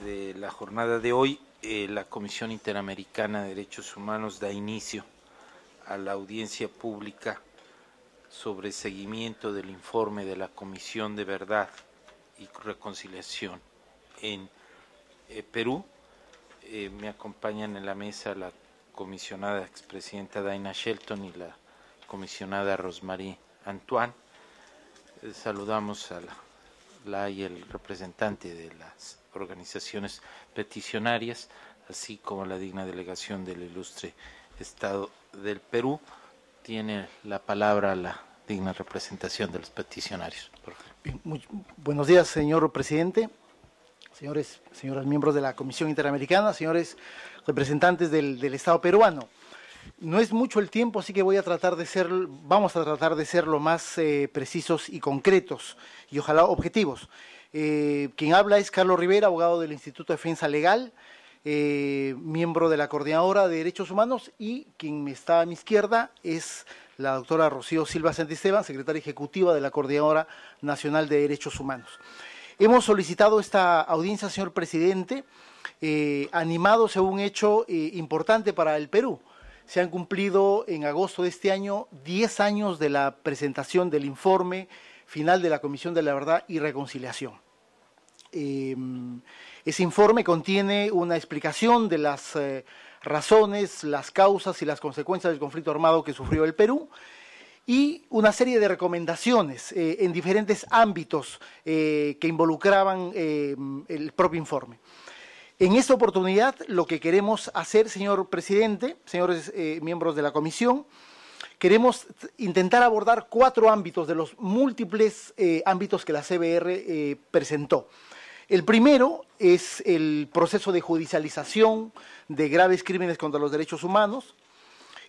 de la jornada de hoy, eh, la Comisión Interamericana de Derechos Humanos da inicio a la audiencia pública sobre seguimiento del informe de la Comisión de Verdad y Reconciliación en eh, Perú. Eh, me acompañan en la mesa la comisionada expresidenta Daina Shelton y la comisionada Rosmarie Antoine. saludamos a la la y el representante de las organizaciones peticionarias, así como la digna delegación del ilustre Estado del Perú. Tiene la palabra la digna representación de los peticionarios. buenos días, señor presidente, señores, señoras miembros de la Comisión Interamericana, señores representantes del Estado peruano. No es mucho el tiempo, así que voy a tratar de ser, vamos a tratar de ser lo más eh, precisos y concretos y ojalá objetivos. Eh, quien habla es Carlos Rivera, abogado del Instituto de Defensa Legal, eh, miembro de la Coordinadora de Derechos Humanos y quien está a mi izquierda es la doctora Rocío Silva Santisteban, secretaria ejecutiva de la Coordinadora Nacional de Derechos Humanos. Hemos solicitado esta audiencia, señor presidente, animado animados a un hecho importante para el Perú se han cumplido en agosto de este año 10 años de la presentación del informe final de la Comisión de la Verdad y Reconciliación. Em, ese informe contiene una explicación de las eh, razones, las causas y las consecuencias del conflicto armado que sufrió el Perú y una serie de recomendaciones eh, en diferentes ámbitos eh, que involucraban em, el propio informe. En esta oportunidad lo que queremos hacer, señor presidente, señores eh, miembros de la comisión, queremos intentar abordar cuatro ámbitos de los múltiples eh, ámbitos que la CBR eh, presentó. El primero es el proceso de judicialización de graves crímenes contra los derechos humanos.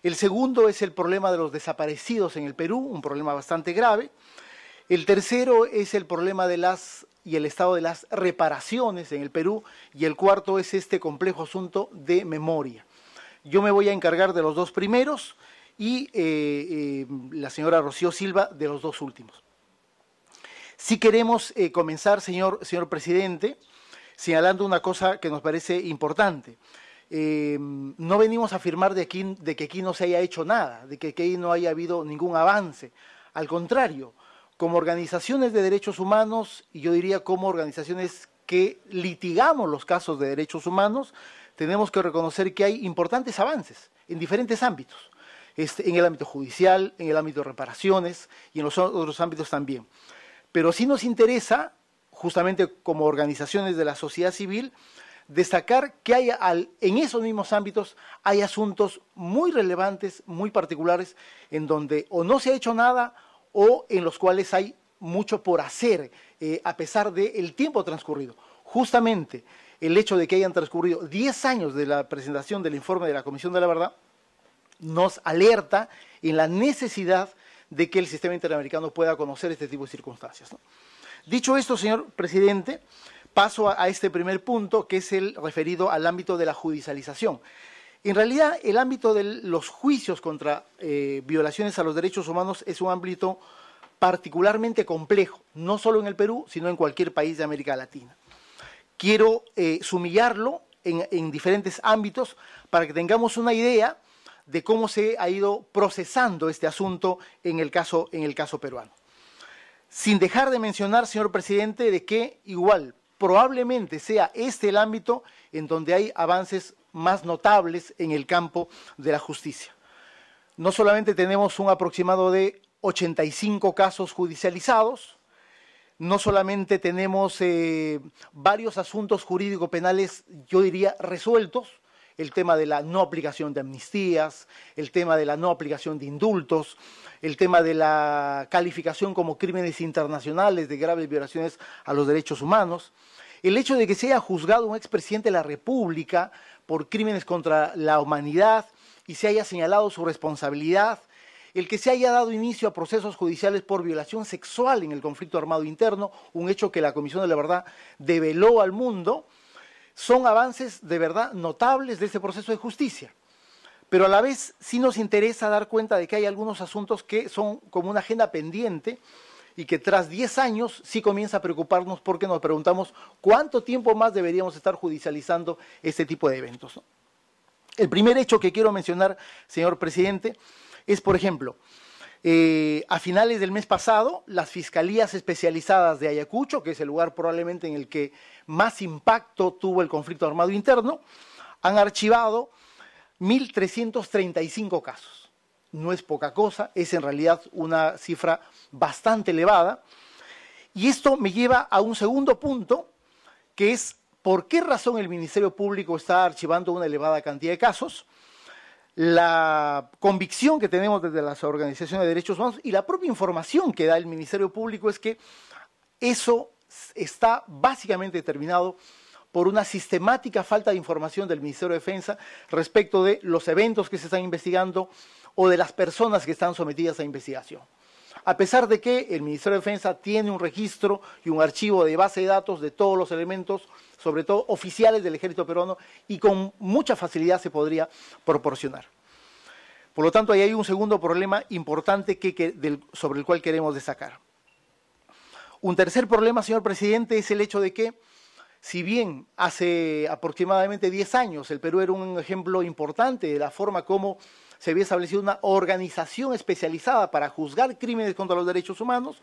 El segundo es el problema de los desaparecidos en el Perú, un problema bastante grave. El tercero es el problema de las y el estado de las reparaciones en el Perú y el cuarto es este complejo asunto de memoria. Yo me voy a encargar de los dos primeros y eh, eh, la señora Rocío Silva de los dos últimos. Si queremos eh, comenzar, señor, presidente, señalando una cosa que nos parece importante. no venimos a afirmar de, aquí, de, que aquí no se haya hecho nada, de que aquí no haya habido ningún avance. Al contrario, como organizaciones de derechos humanos y yo diría como organizaciones que litigamos los casos de derechos humanos, tenemos que reconocer que hay importantes avances en diferentes ámbitos, este, en el ámbito judicial, en el ámbito de reparaciones y en los otros ámbitos también. Pero sí nos interesa, justamente como organizaciones de la sociedad civil, destacar que hay en esos mismos ámbitos hay asuntos muy relevantes, muy particulares, en donde o no se ha hecho nada o en los cuales hay mucho por hacer eh, a pesar del tiempo transcurrido. Justamente el hecho de que hayan transcurrido 10 años de la presentación del informe de la Comisión de la Verdad nos alerta en la necesidad de que el sistema interamericano pueda conocer este tipo de circunstancias. Dicho esto, señor presidente, paso a, este primer punto que es el referido al ámbito de la judicialización. En realidad, el ámbito de los juicios contra eh, violaciones a los derechos humanos es un ámbito particularmente complejo, no solo en el Perú, sino en cualquier país de América Latina. Quiero eh, sumillarlo en, diferentes ámbitos para que tengamos una idea de cómo se ha ido procesando este asunto en el caso, en el caso peruano. Sin dejar de mencionar, señor presidente, de que igual probablemente sea este el ámbito en donde hay avances más notables en el campo de la justicia. No solamente tenemos un aproximado de 85 casos judicializados, no solamente tenemos eh, varios asuntos jurídico-penales, yo diría, resueltos, el tema de la no aplicación de amnistías, el tema de la no aplicación de indultos, el tema de la calificación como crímenes internacionales de graves violaciones a los derechos humanos, el hecho de que se haya juzgado un expresidente de la República por crímenes contra la humanidad y se haya señalado su responsabilidad, el que se haya dado inicio a procesos judiciales por violación sexual en el conflicto armado interno, un hecho que la Comisión de la Verdad develó al mundo, son avances de verdad notables de este proceso de justicia. Pero a la vez sí nos interesa dar cuenta de que hay algunos asuntos que son como una agenda pendiente y que tras 10 años sí comienza a preocuparnos porque nos preguntamos cuánto tiempo más deberíamos estar judicializando este tipo de eventos. El primer hecho que quiero mencionar, señor presidente, es, por ejemplo, eh, a finales del mes pasado, las fiscalías especializadas de Ayacucho, que es el lugar probablemente en el que más impacto tuvo el conflicto armado interno, han archivado 1.335 casos no es poca cosa, es en realidad una cifra bastante elevada. Y esto me lleva a un segundo punto, que es por qué razón el Ministerio Público está archivando una elevada cantidad de casos, la convicción que tenemos desde las organizaciones de derechos humanos y la propia información que da el Ministerio Público es que eso está básicamente determinado por una sistemática falta de información del Ministerio de Defensa respecto de los eventos que se están investigando, o de las personas que están sometidas a investigación. A pesar de que el Ministerio de Defensa tiene un registro y un archivo de base de datos de todos los elementos, sobre todo oficiales del ejército peruano, y con mucha facilidad se podría proporcionar. Por lo tanto, ahí hay un segundo problema importante sobre el cual queremos destacar. Un tercer problema, señor presidente, es el hecho de que, si bien hace aproximadamente 10 años el Perú era un ejemplo importante de la forma como se había establecido una organización especializada para juzgar crímenes contra los derechos humanos,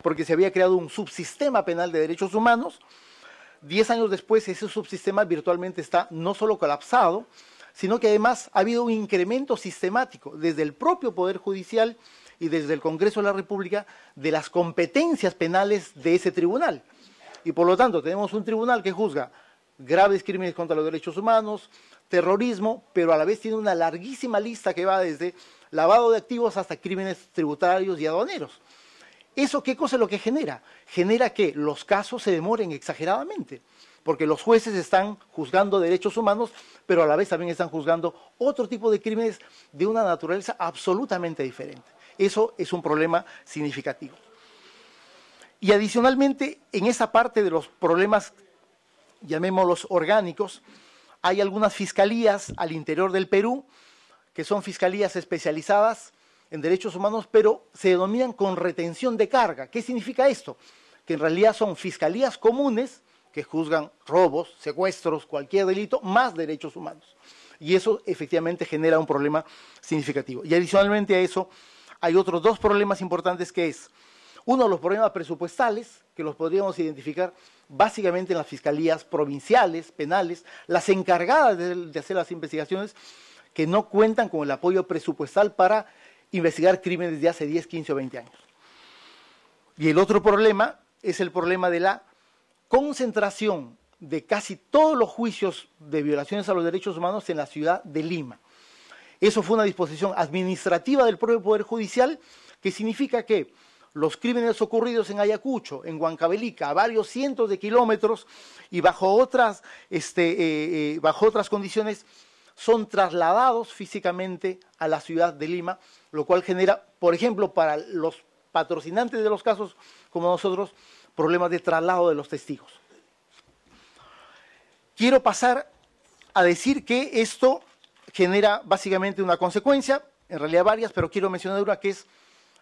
porque se había creado un subsistema penal de derechos humanos. Diez años después, ese subsistema virtualmente está no solo colapsado, sino que además ha habido un incremento sistemático desde el propio Poder Judicial y desde el Congreso de la República de las competencias penales de ese tribunal. Y por lo tanto, tenemos un tribunal que juzga graves crímenes contra los derechos humanos, terrorismo, pero a la vez tiene una larguísima lista que va desde lavado de activos hasta crímenes tributarios y aduaneros. ¿Eso qué cosa es lo que genera? Genera que los casos se demoren exageradamente, porque los jueces están juzgando derechos humanos, pero a la vez también están juzgando otro tipo de crímenes de una naturaleza absolutamente diferente. Eso es un problema significativo. Y adicionalmente, en esa parte de los problemas llamémoslos orgánicos. Hay algunas fiscalías al interior del Perú que son fiscalías especializadas en derechos humanos, pero se denominan con retención de carga. ¿Qué significa esto? Que en realidad son fiscalías comunes que juzgan robos, secuestros, cualquier delito, más derechos humanos. Y eso efectivamente genera un problema significativo. Y adicionalmente a eso, hay otros dos problemas importantes que es uno de los problemas presupuestales que los podríamos identificar básicamente en las fiscalías provinciales, penales, las encargadas de, hacer las investigaciones que no cuentan con el apoyo presupuestal para investigar crímenes de hace 10, 15 o 20 años. Y el otro problema es el problema de la concentración de casi todos los juicios de violaciones a los derechos humanos en la ciudad de Lima. Eso fue una disposición administrativa del propio Poder Judicial que significa que los crímenes ocurridos en Ayacucho, en Huancabelica, a varios cientos de kilómetros y bajo otras, este, eh, eh, bajo otras condiciones, son trasladados físicamente a la ciudad de Lima, lo cual genera, por ejemplo, para los patrocinantes de los casos como nosotros, problemas de traslado de los testigos. Quiero pasar a decir que esto genera básicamente una consecuencia, en realidad varias, pero quiero mencionar una que es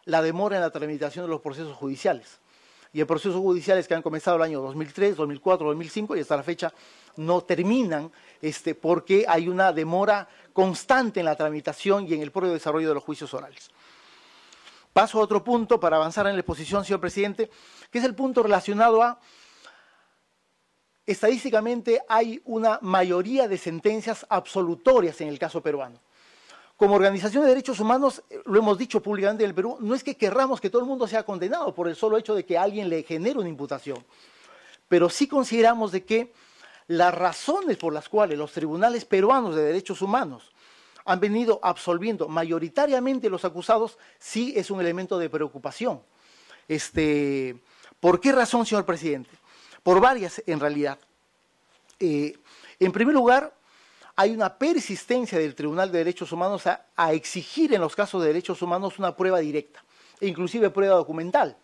la demora en la tramitación de los procesos judiciales. Y en procesos judiciales que han comenzado el año 2003, 2004, 2005 y hasta la fecha no terminan este, porque hay una demora constante en la tramitación y en el propio desarrollo de los juicios orales. Paso a otro punto para avanzar en la exposición, señor presidente, que es el punto relacionado a, estadísticamente hay una mayoría de sentencias absolutorias en el caso peruano como organización de derechos humanos, eh, lo hemos dicho públicamente en el Perú, no es que querramos que todo el mundo sea condenado por el solo hecho de que alguien le genere una imputación, pero sí consideramos de que las razones por las cuales los tribunales peruanos de derechos humanos han venido absolviendo mayoritariamente los acusados sí es un elemento de preocupación. Este, ¿Por qué razón, señor presidente? Por varias, en realidad. Eh, en primer lugar, hay una persistencia del Tribunal de Derechos Humanos a, exigir en los casos de derechos humanos una prueba directa, e inclusive prueba documental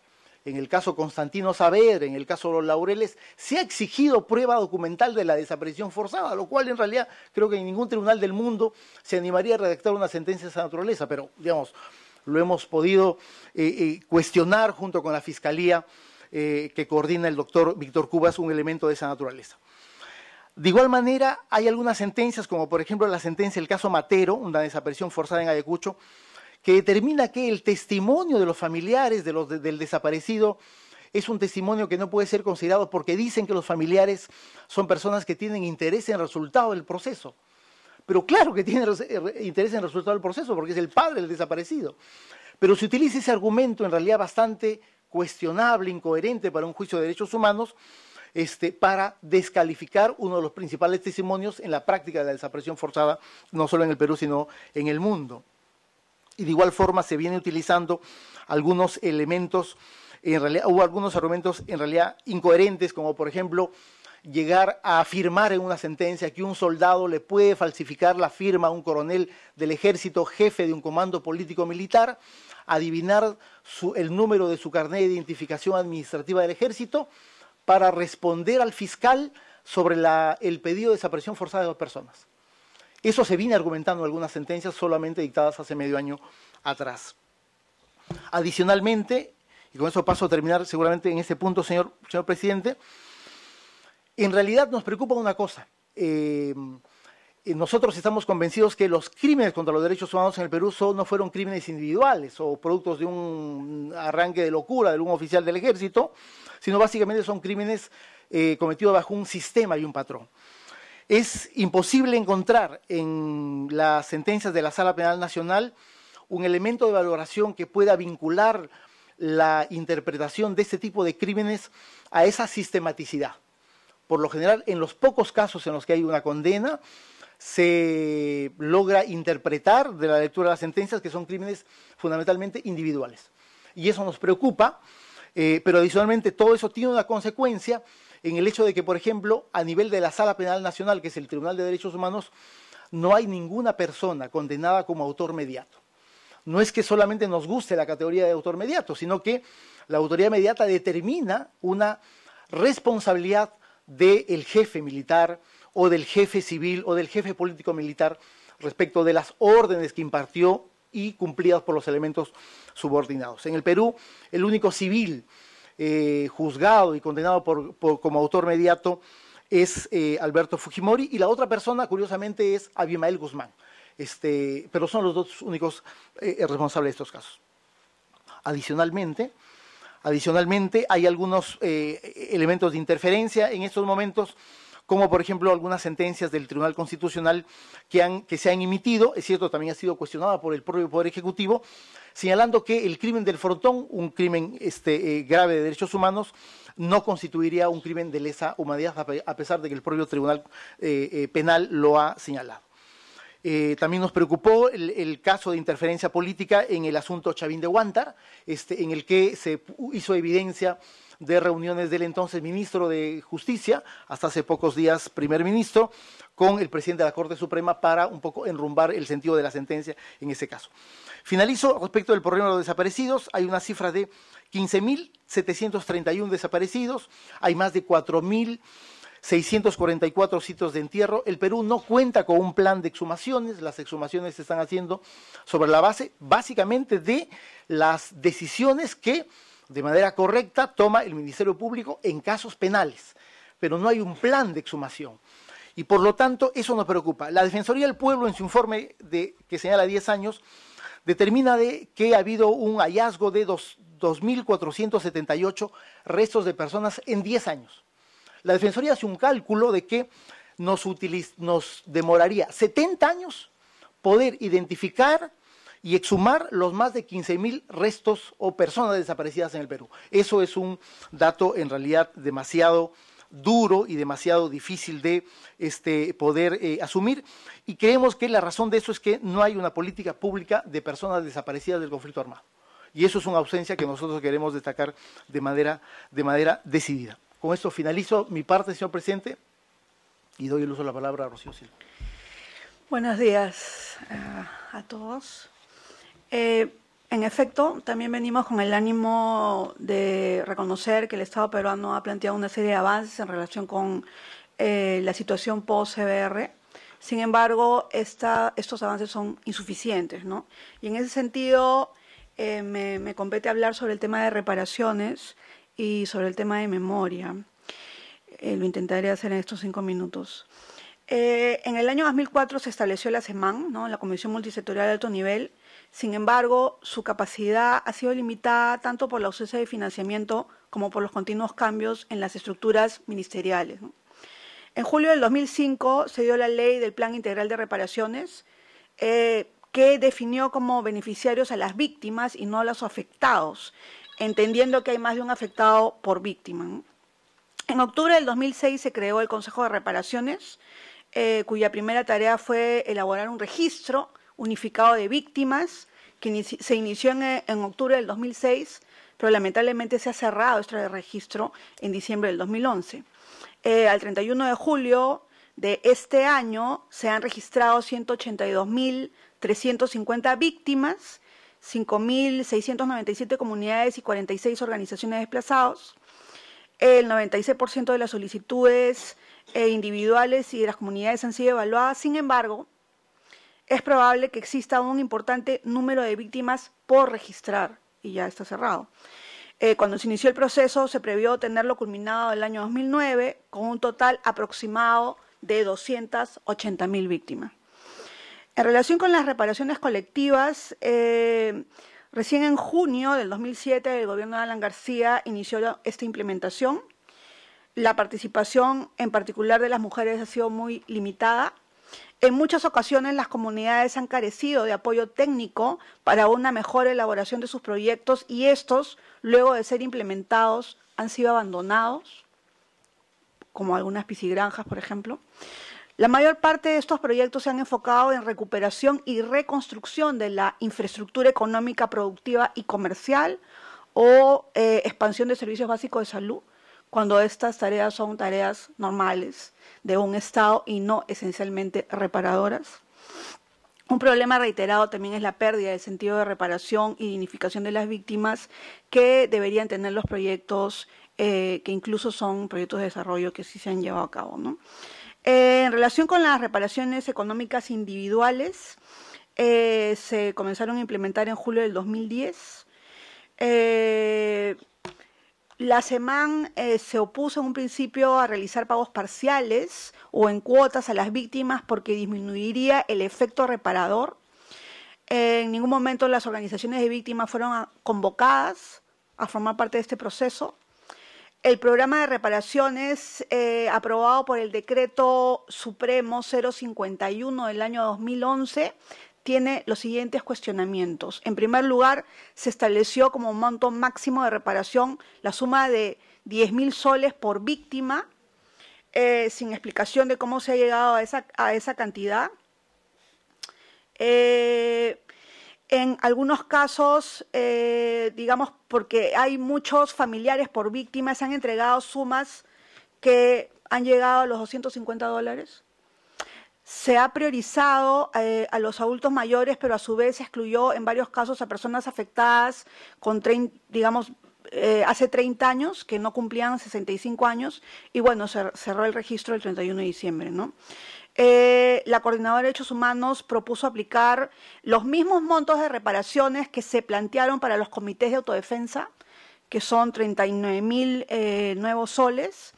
en el caso Constantino Saavedra, en el caso de Los Laureles, se ha exigido prueba documental de la desaparición forzada, lo cual en realidad creo que en ningún tribunal del mundo se animaría a redactar una sentencia de esa naturaleza, pero digamos, lo hemos podido eh, eh, cuestionar junto con la Fiscalía eh, que coordina el doctor Víctor Cubas un elemento de esa naturaleza. De igual manera, hay algunas sentencias, como por ejemplo la sentencia del caso Matero, una desaparición forzada en Ayacucho, que determina que el testimonio de los familiares de los del desaparecido es un testimonio que no puede ser considerado porque dicen que los familiares son personas que tienen interés en el resultado del proceso. Pero claro que tienen eh, interés en el resultado del proceso porque es el padre del desaparecido. Pero se utiliza ese argumento en realidad bastante cuestionable, incoherente para un juicio de derechos humanos, este, para descalificar uno de los principales testimonios en la práctica de la desaparición forzada, no solo en el Perú, sino en el mundo. Y de igual forma se viene utilizando algunos elementos, o algunos argumentos en realidad incoherentes, como por ejemplo llegar a afirmar en una sentencia que un soldado le puede falsificar la firma a un coronel del ejército, jefe de un comando político militar, adivinar el número de su carnet de identificación administrativa del ejército para responder al fiscal sobre el pedido de desaparición forzada de dos personas. Eso se viene argumentando en algunas sentencias solamente dictadas hace medio año atrás. Adicionalmente, y con eso paso a terminar seguramente en este punto, señor, presidente, en realidad nos preocupa una cosa. Eh, nosotros estamos convencidos que los crímenes contra los derechos humanos en el Perú no fueron crímenes individuales o productos de un arranque de locura de algún oficial del ejército, sino básicamente son crímenes eh, cometidos bajo un sistema y un patrón. Es imposible encontrar en las sentencias de la Sala Penal Nacional un elemento de valoración que pueda vincular la interpretación de este tipo de crímenes a esa sistematicidad. Por lo general, en los pocos casos en los que hay una condena, se logra interpretar de la lectura de las sentencias, que son crímenes fundamentalmente individuales. Y eso nos preocupa, eh, pero adicionalmente todo eso tiene una consecuencia en el hecho de que, por ejemplo, a nivel de la Sala Penal Nacional, que es el Tribunal de Derechos Humanos, no hay ninguna persona condenada como autor mediato. No es que solamente nos guste la categoría de autor mediato, sino que la autoridad mediata determina una responsabilidad del jefe militar, o del jefe civil o del jefe político militar respecto de las órdenes que impartió y cumplidas por los elementos subordinados. En el Perú, el único civil eh, juzgado y condenado como autor mediato es eh, Alberto Fujimori y la otra persona, curiosamente, es Abimael Guzmán. Este, pero son los dos únicos eh, responsables de estos casos. Adicionalmente, adicionalmente hay algunos elementos de interferencia en estos momentos como por ejemplo algunas sentencias del Tribunal Constitucional que, se han emitido, es cierto, también ha sido cuestionada por el propio Poder Ejecutivo, señalando que el crimen del frontón, un crimen este, eh, grave de derechos humanos, no constituiría un crimen de lesa humanidad, a pesar de que el propio Tribunal eh, eh, Penal lo ha señalado. también nos preocupó el, caso de interferencia política en el asunto Chavín de Huántar, este, en el que se hizo evidencia de reuniones del entonces ministro de Justicia, hasta hace pocos días primer ministro, con el presidente de la Corte Suprema para un poco enrumbar el sentido de la sentencia en ese caso. Finalizo respecto del problema de los desaparecidos. Hay una cifra de 15.731 desaparecidos, hay más de 4.644 sitios de entierro. El Perú no cuenta con un plan de exhumaciones. Las exhumaciones se están haciendo sobre la base básicamente de las decisiones que de manera correcta toma el Ministerio Público en casos penales, pero no hay un plan de exhumación. Y por lo tanto, eso nos preocupa. La Defensoría del Pueblo, en su informe de, que señala 10 años, determina de que ha habido un hallazgo de 2.478 restos de personas en 10 años. La Defensoría hace un cálculo de que nos, nos demoraría 70 años poder identificar y exhumar los más de 15.000 restos o personas desaparecidas en el Perú. Eso es un dato en realidad demasiado duro y demasiado difícil de este, poder eh, asumir. Y creemos que la razón de eso es que no hay una política pública de personas desaparecidas del conflicto armado. Y eso es una ausencia que nosotros queremos destacar de manera, de manera decidida. Con esto finalizo mi parte, señor presidente, y doy el uso de la palabra a Rocío Silva. Buenos días eh, a todos. Eh, en efecto, también venimos con el ánimo de reconocer que el Estado peruano ha planteado una serie de avances en relación con eh, la situación post-CBR. Sin embargo, estos avances son insuficientes, ¿no? Y en ese sentido, eh, me, compete hablar sobre el tema de reparaciones y sobre el tema de memoria. lo intentaré hacer en estos cinco minutos. en el año 2004 se estableció la CEMAN, la Comisión Multisectorial de Alto Nivel, sin embargo, su capacidad ha sido limitada tanto por la ausencia de financiamiento como por los continuos cambios en las estructuras ministeriales. En julio del 2005 se dio la ley del Plan Integral de Reparaciones, eh, que definió como beneficiarios a las víctimas y no a los afectados, entendiendo que hay más de un afectado por víctima. En octubre del 2006 se creó el Consejo de Reparaciones, eh, cuya primera tarea fue elaborar un registro unificado de víctimas que se inició en, eh, octubre del 2006, pero lamentablemente se ha cerrado este registro en diciembre del 2011. Eh, al 31 de julio de este año se han registrado 182.350 víctimas, 5.697 comunidades y 46 organizaciones desplazados. El 96% de las solicitudes eh, individuales y de las comunidades han sido evaluadas. Sin embargo, es probable que exista un importante número de víctimas por registrar y ya está cerrado. Eh, cuando se inició el proceso se previó tenerlo culminado el año 2009 con un total aproximado de 280 mil víctimas. En relación con las reparaciones colectivas, eh, recién en junio del 2007 el gobierno de Alan García inició esta implementación. La participación en particular de las mujeres ha sido muy limitada en muchas ocasiones las comunidades han carecido de apoyo técnico para una mejor elaboración de sus proyectos y estos, luego de ser implementados, han sido abandonados, como algunas piscigranjas, por ejemplo. La mayor parte de estos proyectos se han enfocado en recuperación y reconstrucción de la infraestructura económica, productiva y comercial o eh, expansión de servicios básicos de salud, cuando estas tareas son tareas normales de un Estado y no esencialmente reparadoras. Un problema reiterado también es la pérdida del sentido de reparación y dignificación de las víctimas que deberían tener los proyectos eh, que incluso son proyectos de desarrollo que sí se han llevado a cabo. Eh, en relación con las reparaciones económicas individuales, eh, se comenzaron a implementar en julio del 2010. La SEMAN eh, se opuso en un principio a realizar pagos parciales o en cuotas a las víctimas porque disminuiría el efecto reparador. en ningún momento las organizaciones de víctimas fueron convocadas a formar parte de este proceso. El programa de reparaciones eh, aprobado por el decreto supremo 051 del año 2011 tiene los siguientes cuestionamientos. En primer lugar, se estableció como monto máximo de reparación la suma de 10.000 mil soles por víctima, eh, sin explicación de cómo se ha llegado a esa, a esa cantidad. Eh, en algunos casos, eh, digamos, porque hay muchos familiares por víctima, se han entregado sumas que han llegado a los 250 dólares se ha priorizado eh, a los adultos mayores, pero a su vez se excluyó en varios casos a personas afectadas con, digamos, eh, hace 30 años, que no cumplían 65 años, y bueno, se cerró el registro el 31 de diciembre, ¿no? Eh, la Coordinadora de Derechos Humanos propuso aplicar los mismos montos de reparaciones que se plantearon para los comités de autodefensa, que son 39 mil nuevos soles,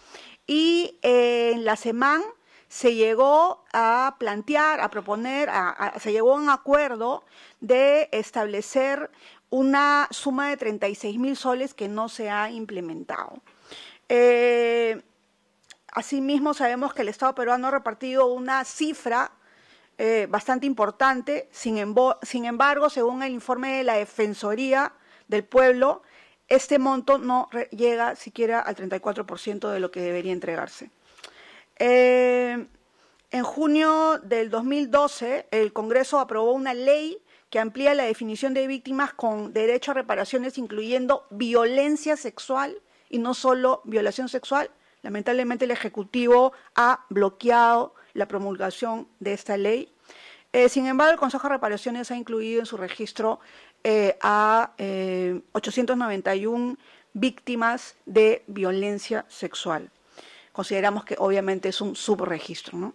y en la semana se llegó a plantear, a proponer, se llegó a un acuerdo de establecer una suma de 36 mil soles que no se ha implementado. Eh, asimismo, sabemos que el Estado peruano ha repartido una cifra eh, bastante importante, sin, sin embargo, según el informe de la Defensoría del Pueblo, este monto no llega siquiera al 34% de lo que debería entregarse. Eh, en junio del 2012, el Congreso aprobó una ley que amplía la definición de víctimas con derecho a reparaciones, incluyendo violencia sexual y no solo violación sexual. Lamentablemente el Ejecutivo ha bloqueado la promulgación de esta ley. Eh, sin embargo, el Consejo de Reparaciones ha incluido en su registro eh, a 891 víctimas de violencia sexual consideramos que obviamente es un subregistro. ¿no?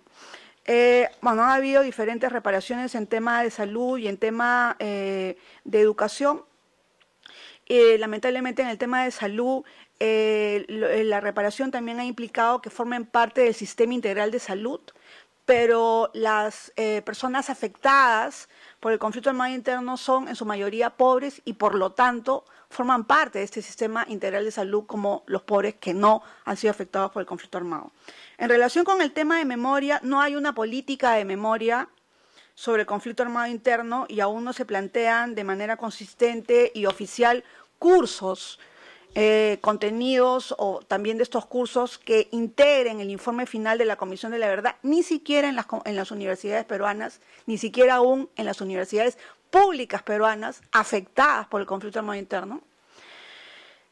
Eh, bueno, ha habido diferentes reparaciones en tema de salud y en tema eh, de educación. Eh, lamentablemente en el tema de salud, la reparación también ha implicado que formen parte del sistema integral de salud, pero las personas afectadas por el conflicto armado interno son en su mayoría pobres y por lo tanto forman parte de este sistema integral de salud como los pobres que no han sido afectados por el conflicto armado. En relación con el tema de memoria, no hay una política de memoria sobre el conflicto armado interno y aún no se plantean de manera consistente y oficial cursos, eh, contenidos o también de estos cursos que integren el informe final de la Comisión de la Verdad, ni siquiera en las, en las universidades peruanas, ni siquiera aún en las universidades públicas peruanas afectadas por el conflicto armado interno.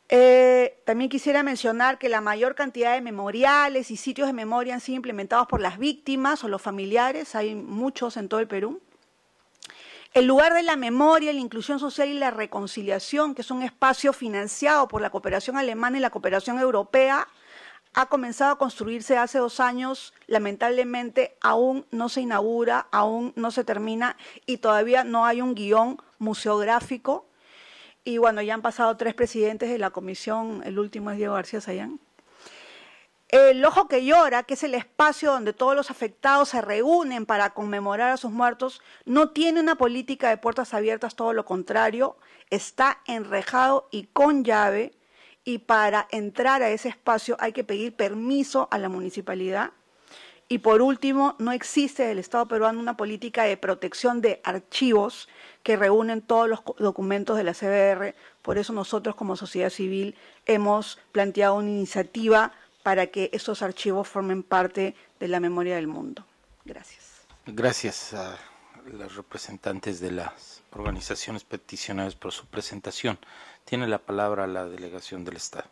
Eh, también quisiera mencionar que la mayor cantidad de memoriales y sitios de memoria han sido implementados por las víctimas o los familiares, hay muchos en todo el Perú. El lugar de la memoria, la inclusión social y la reconciliación, que es un espacio financiado por la cooperación alemana y la cooperación europea, ha comenzado a construirse hace dos años, lamentablemente aún no se inaugura, aún no se termina y todavía no hay un guión museográfico. Y bueno, ya han pasado tres presidentes de la comisión, el último es Diego García Sayán. El Ojo que Llora, que es el espacio donde todos los afectados se reúnen para conmemorar a sus muertos, no tiene una política de puertas abiertas, todo lo contrario, está enrejado y con llave y para entrar a ese espacio hay que pedir permiso a la municipalidad. Y por último, no existe en el Estado peruano una política de protección de archivos que reúnen todos los documentos de la CBR. Por eso nosotros como sociedad civil hemos planteado una iniciativa para que esos archivos formen parte de la memoria del mundo. Gracias. Gracias a los representantes de las organizaciones peticionadas por su presentación. Tiene la palabra la delegación del Estado.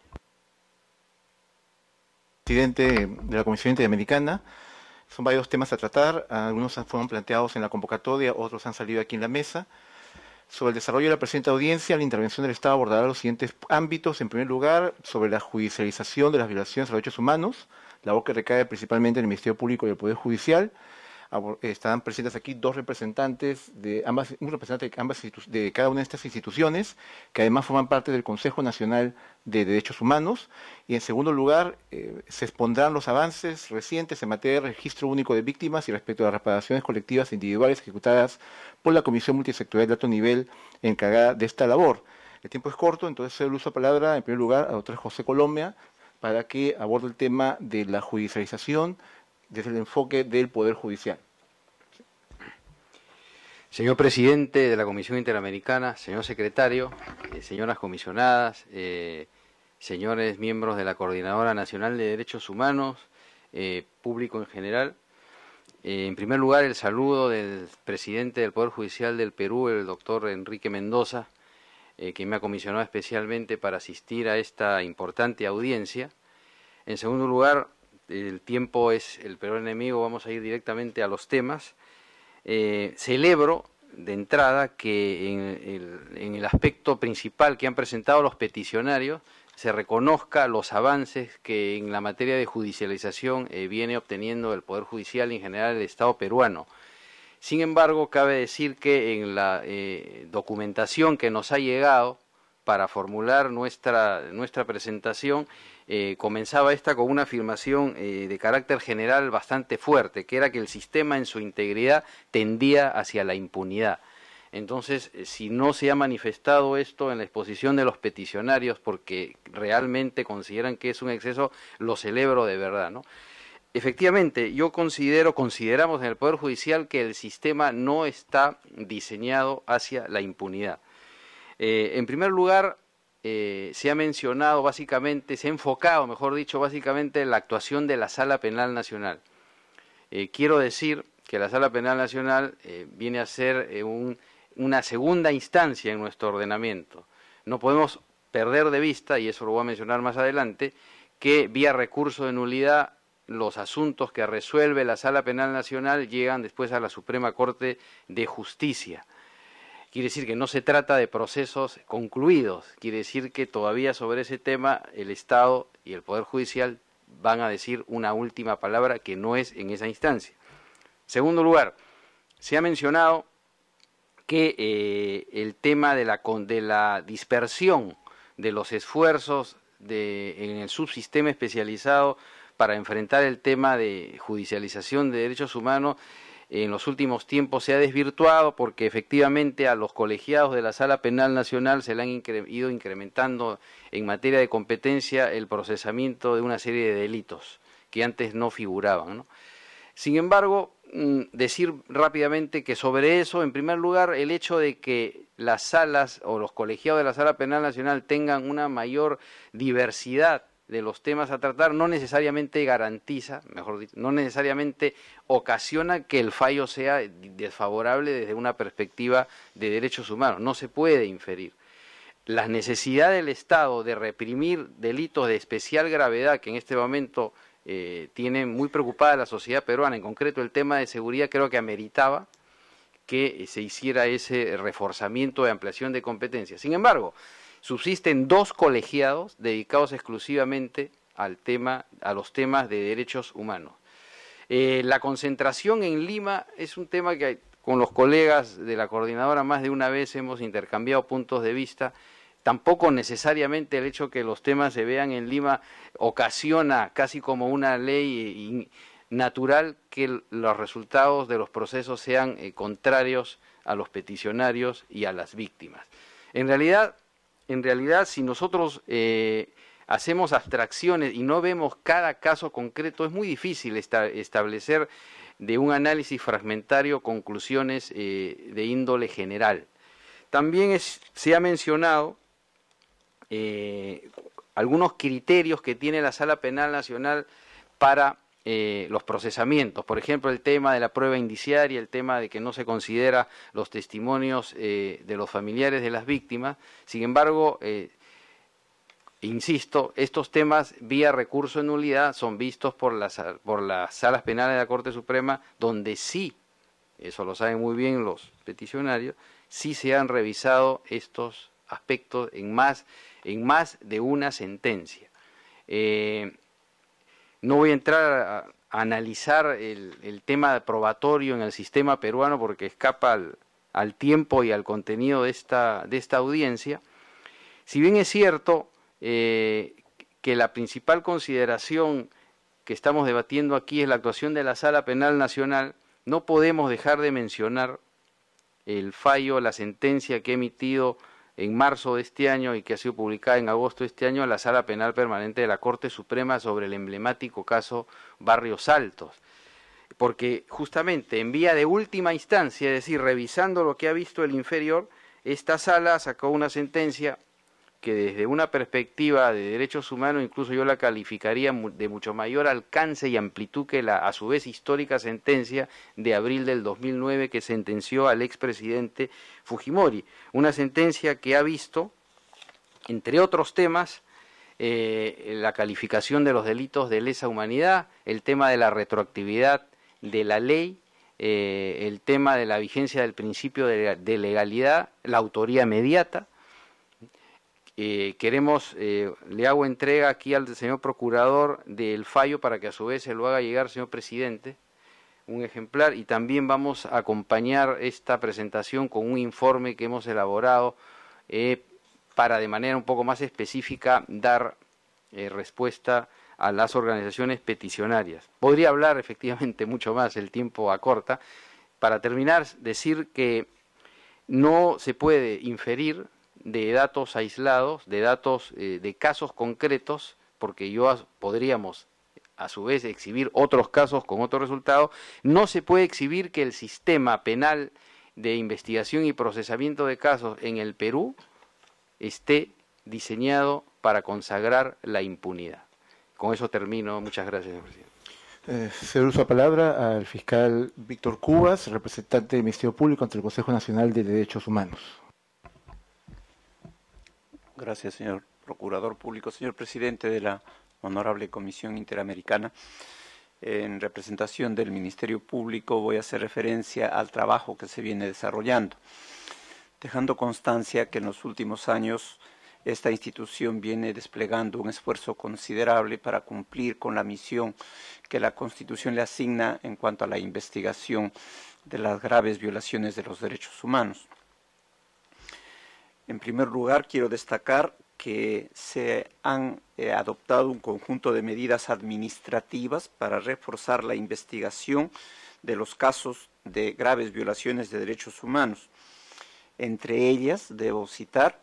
Presidente de la Comisión Interamericana, son varios temas a tratar. Algunos fueron planteados en la convocatoria, otros han salido aquí en la mesa. Sobre el desarrollo de la presente audiencia, la intervención del Estado abordará los siguientes ámbitos. En primer lugar, sobre la judicialización de las violaciones a los derechos humanos, la voz que recae principalmente en el Ministerio Público y el Poder Judicial están presentes aquí dos representantes de un representante de, cada una de estas instituciones, que además forman parte del Consejo Nacional de Derechos Humanos. Y en segundo lugar, eh, se expondrán los avances recientes en materia de registro único de víctimas y respecto a las reparaciones colectivas e individuales ejecutadas por la Comisión Multisectorial de Alto Nivel encargada de esta labor. El tiempo es corto, entonces el uso la palabra, en primer lugar, al doctor José Colombia, para que aborde el tema de la judicialización desde el enfoque del Poder Judicial. Señor presidente de la Comisión Interamericana, señor secretario, eh, señoras comisionadas, eh, señores miembros de la Coordinadora Nacional de Derechos Humanos, eh, público en general, en primer lugar el saludo del presidente del Poder Judicial del Perú, el doctor Enrique Mendoza, que me ha comisionado especialmente para asistir a esta importante audiencia. En segundo lugar, el tiempo es el peor enemigo, vamos a ir directamente a los temas. Eh, celebro de entrada que en el, aspecto principal que han presentado los peticionarios se reconozca los avances que en la materia de judicialización eh, viene obteniendo el Poder Judicial y en general el Estado peruano. Sin embargo, cabe decir que en la eh, documentación que nos ha llegado para formular nuestra presentación, eh, comenzaba esta con una afirmación eh, de carácter general bastante fuerte, que era que el sistema en su integridad tendía hacia la impunidad. Entonces, eh, si no se ha manifestado esto en la exposición de los peticionarios porque realmente consideran que es un exceso, lo celebro de verdad, Efectivamente, yo considero, consideramos en el Poder Judicial que el sistema no está diseñado hacia la impunidad. en primer lugar, eh, se ha mencionado básicamente, se ha enfocado, mejor dicho, básicamente en la actuación de la Sala Penal Nacional. Eh, quiero decir que la Sala Penal Nacional eh, viene a ser una segunda instancia en nuestro ordenamiento. No podemos perder de vista, y eso lo voy a mencionar más adelante, que vía recurso de nulidad los asuntos que resuelve la Sala Penal Nacional llegan después a la Suprema Corte de Justicia. Quiere decir que no se trata de procesos concluidos, quiere decir que todavía sobre ese tema el Estado y el Poder Judicial van a decir una última palabra que no es en esa instancia. Segundo lugar, se ha mencionado que eh, el tema de la, dispersión de los esfuerzos en el subsistema especializado para enfrentar el tema de judicialización de derechos humanos en los últimos tiempos se ha desvirtuado porque efectivamente a los colegiados de la Sala Penal Nacional se le han ido incrementando en materia de competencia el procesamiento de una serie de delitos que antes no figuraban. Sin embargo, mm, decir rápidamente que sobre eso, en primer lugar, el hecho de que las salas o los colegiados de la Sala Penal Nacional tengan una mayor diversidad de los temas a tratar no necesariamente garantiza, mejor dicho, no necesariamente ocasiona que el fallo sea desfavorable desde una perspectiva de derechos humanos. No se puede inferir. La necesidad del Estado de reprimir delitos de especial gravedad que en este momento eh, tiene muy preocupada la sociedad peruana, en concreto el tema de seguridad creo que ameritaba que se hiciera ese reforzamiento de ampliación de competencias. Sin embargo, subsisten dos colegiados dedicados exclusivamente al tema, a los temas de derechos humanos. Eh, la concentración en Lima es un tema que con los colegas de la coordinadora más de una vez hemos intercambiado puntos de vista. Tampoco necesariamente el hecho de que los temas se vean en Lima ocasiona casi como una ley natural que los resultados de los procesos sean eh, contrarios a los peticionarios y a las víctimas. En realidad, en realidad si nosotros eh, hacemos abstracciones y no vemos cada caso concreto, es muy difícil establecer de un análisis fragmentario conclusiones eh, de índole general. También se ha mencionado eh, algunos criterios que tiene la Sala Penal Nacional para eh, los procesamientos. Por ejemplo, el tema de la prueba indiciaria, el tema de que no se considera los testimonios eh, de los familiares de las víctimas. Sin embargo, eh, insisto, estos temas vía recurso de nulidad son vistos por las, por las salas penales de la Corte Suprema, donde sí, eso lo saben muy bien los peticionarios, sí se han revisado estos aspectos en más, en más de una sentencia. No voy a entrar a, analizar el, el, tema probatorio en el sistema peruano porque escapa al, tiempo y al contenido de esta, de esta audiencia. Si bien es cierto eh, que la principal consideración que estamos debatiendo aquí es la actuación de la Sala Penal Nacional, no podemos dejar de mencionar el fallo, la sentencia que ha emitido en marzo de este año y que ha sido publicada en agosto de este año en la Sala Penal Permanente de la Corte Suprema sobre el emblemático caso Barrios Altos. Porque justamente en vía de última instancia, es decir, revisando lo que ha visto el inferior, esta sala sacó una sentencia que desde una perspectiva de derechos humanos incluso yo la calificaría de mucho mayor alcance y amplitud que la a su vez histórica sentencia de abril del 2009 que sentenció al expresidente Fujimori. Una sentencia que ha visto, entre otros temas, eh, la calificación de los delitos de lesa humanidad, el tema de la retroactividad de la ley, eh, el tema de la vigencia del principio de, de legalidad, la autoría mediata, eh, queremos, eh, le hago entrega aquí al señor procurador del fallo para que a su vez se lo haga llegar, señor presidente, un ejemplar y también vamos a acompañar esta presentación con un informe que hemos elaborado eh, para de manera un poco más específica dar respuesta a las organizaciones peticionarias. Podría hablar efectivamente mucho más, el tiempo acorta. Para terminar, decir que no se puede inferir de datos aislados, de datos eh, de casos concretos, porque yo podríamos a su vez exhibir otros casos con otro resultado, no se puede exhibir que el sistema penal de investigación y procesamiento de casos en el Perú esté diseñado para consagrar la impunidad. Con eso termino. Muchas gracias, señor presidente. Eh, palabra al fiscal Víctor Cubas, representante del Ministerio Público ante el Consejo Nacional de Derechos Humanos. Gracias, señor Procurador Público. Señor Presidente de la Honorable Comisión Interamericana, en representación del Ministerio Público voy a hacer referencia al trabajo que se viene desarrollando, dejando constancia que en los últimos años esta institución viene desplegando un esfuerzo considerable para cumplir con la misión que la Constitución le asigna en cuanto a la investigación de las graves violaciones de los derechos humanos. En primer lugar, quiero destacar que se han eh, adoptado un conjunto de medidas administrativas para reforzar la investigación de los casos de graves violaciones de derechos humanos. Entre ellas, debo citar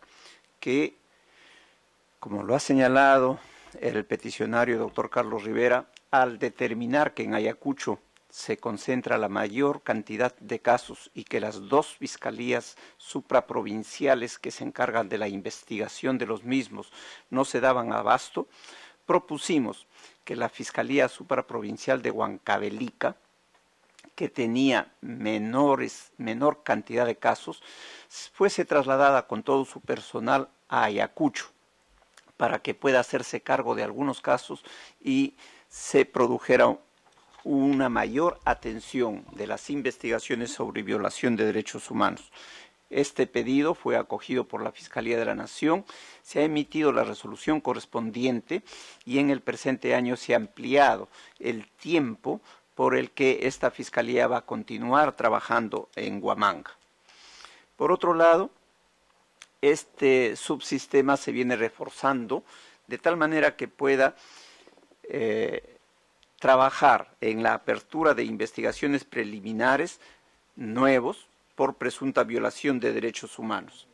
que, como lo ha señalado el peticionario doctor Carlos Rivera, al determinar que en Ayacucho se concentra la mayor cantidad de casos y que las dos fiscalías supraprovinciales que se encargan de la investigación de los mismos no se daban abasto, propusimos que la Fiscalía Supraprovincial de Huancavelica, que tenía menores, menor cantidad de casos, fuese trasladada con todo su personal a Ayacucho para que pueda hacerse cargo de algunos casos y se produjera una mayor atención de las investigaciones sobre violación de derechos humanos. Este pedido fue acogido por la Fiscalía de la Nación, se ha emitido la resolución correspondiente y en el presente año se ha ampliado el tiempo por el que esta Fiscalía va a continuar trabajando en Huamanga. Por otro lado, este subsistema se viene reforzando de tal manera que pueda eh, trabajar en la apertura de investigaciones preliminares nuevos por presunta violación de derechos humanos,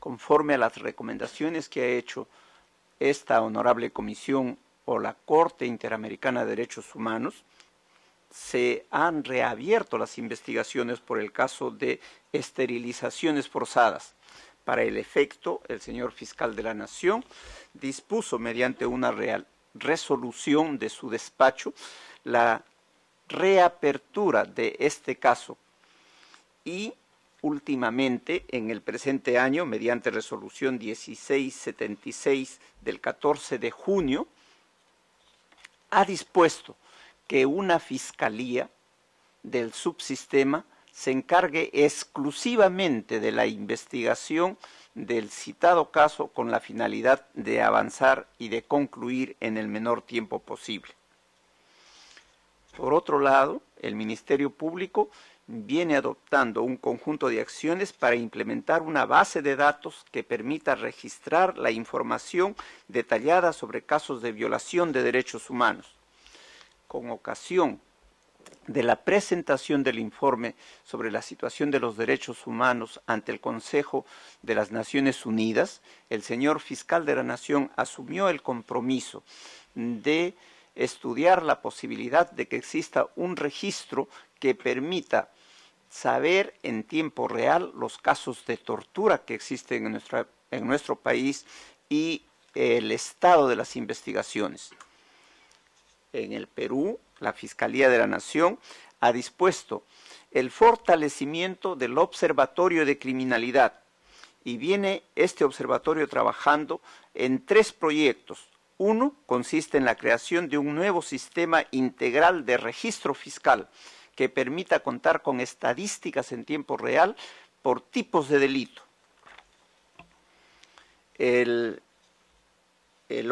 conforme a las recomendaciones que ha hecho esta honorable comisión o la Corte Interamericana de Derechos Humanos, se han reabierto las investigaciones por el caso de esterilizaciones forzadas. Para el efecto, el señor fiscal de la Nación dispuso mediante una real resolución de su despacho la reapertura de este caso y últimamente en el presente año mediante resolución 1676 del 14 de junio ha dispuesto que una fiscalía del subsistema se encargue exclusivamente de la investigación del citado caso con la finalidad de avanzar y de concluir en el menor tiempo posible. Por otro lado, el Ministerio Público viene adoptando un conjunto de acciones para implementar una base de datos que permita registrar la información detallada sobre casos de violación de derechos humanos. Con ocasión de la presentación del informe sobre la situación de los derechos humanos ante el Consejo de las Naciones Unidas, el señor fiscal de la Nación asumió el compromiso de estudiar la posibilidad de que exista un registro que permita saber en tiempo real los casos de tortura que existen en, nuestro país y el estado de las investigaciones. En el Perú, la Fiscalía de la Nación ha dispuesto el fortalecimiento del Observatorio de Criminalidad y viene este observatorio trabajando en tres proyectos. Uno consiste en la creación de un nuevo sistema integral de registro fiscal que permita contar con estadísticas en tiempo real por tipos de delito. El,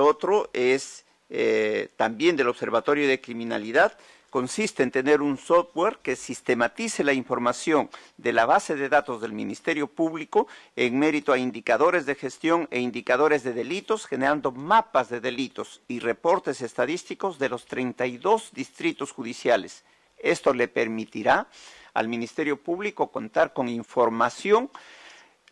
otro es eh, también del Observatorio de Criminalidad, consiste en tener un software que sistematice la información de la base de datos del Ministerio Público en mérito a indicadores de gestión e indicadores de delitos, generando mapas de delitos y reportes estadísticos de los 32 distritos judiciales. Esto le permitirá al Ministerio Público contar con información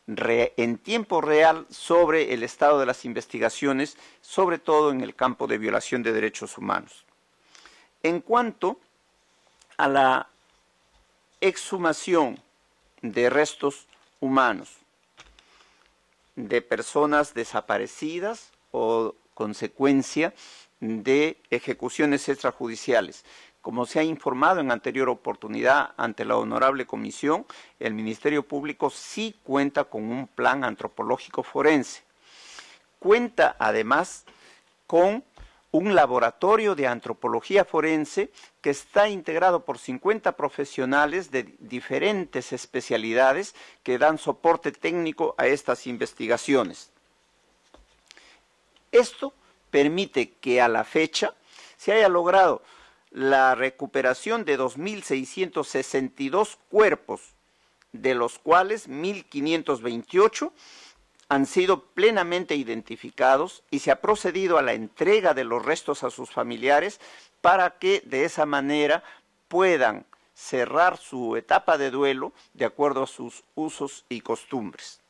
en tiempo real sobre el estado de las investigaciones, sobre todo en el campo de violación de derechos humanos. En cuanto a la exhumación de restos humanos de personas desaparecidas o consecuencia de ejecuciones extrajudiciales, como se ha informado en anterior oportunidad ante la honorable comisión, el Ministerio Público sí cuenta con un plan antropológico forense. Cuenta además con un laboratorio de antropología forense que está integrado por 50 profesionales de diferentes especialidades que dan soporte técnico a estas investigaciones. Esto permite que a la fecha se haya logrado la recuperación de 2.662 cuerpos, de los cuales 1.528 han sido plenamente identificados y se ha procedido a la entrega de los restos a sus familiares para que de esa manera puedan cerrar su etapa de duelo de acuerdo a sus usos y costumbres.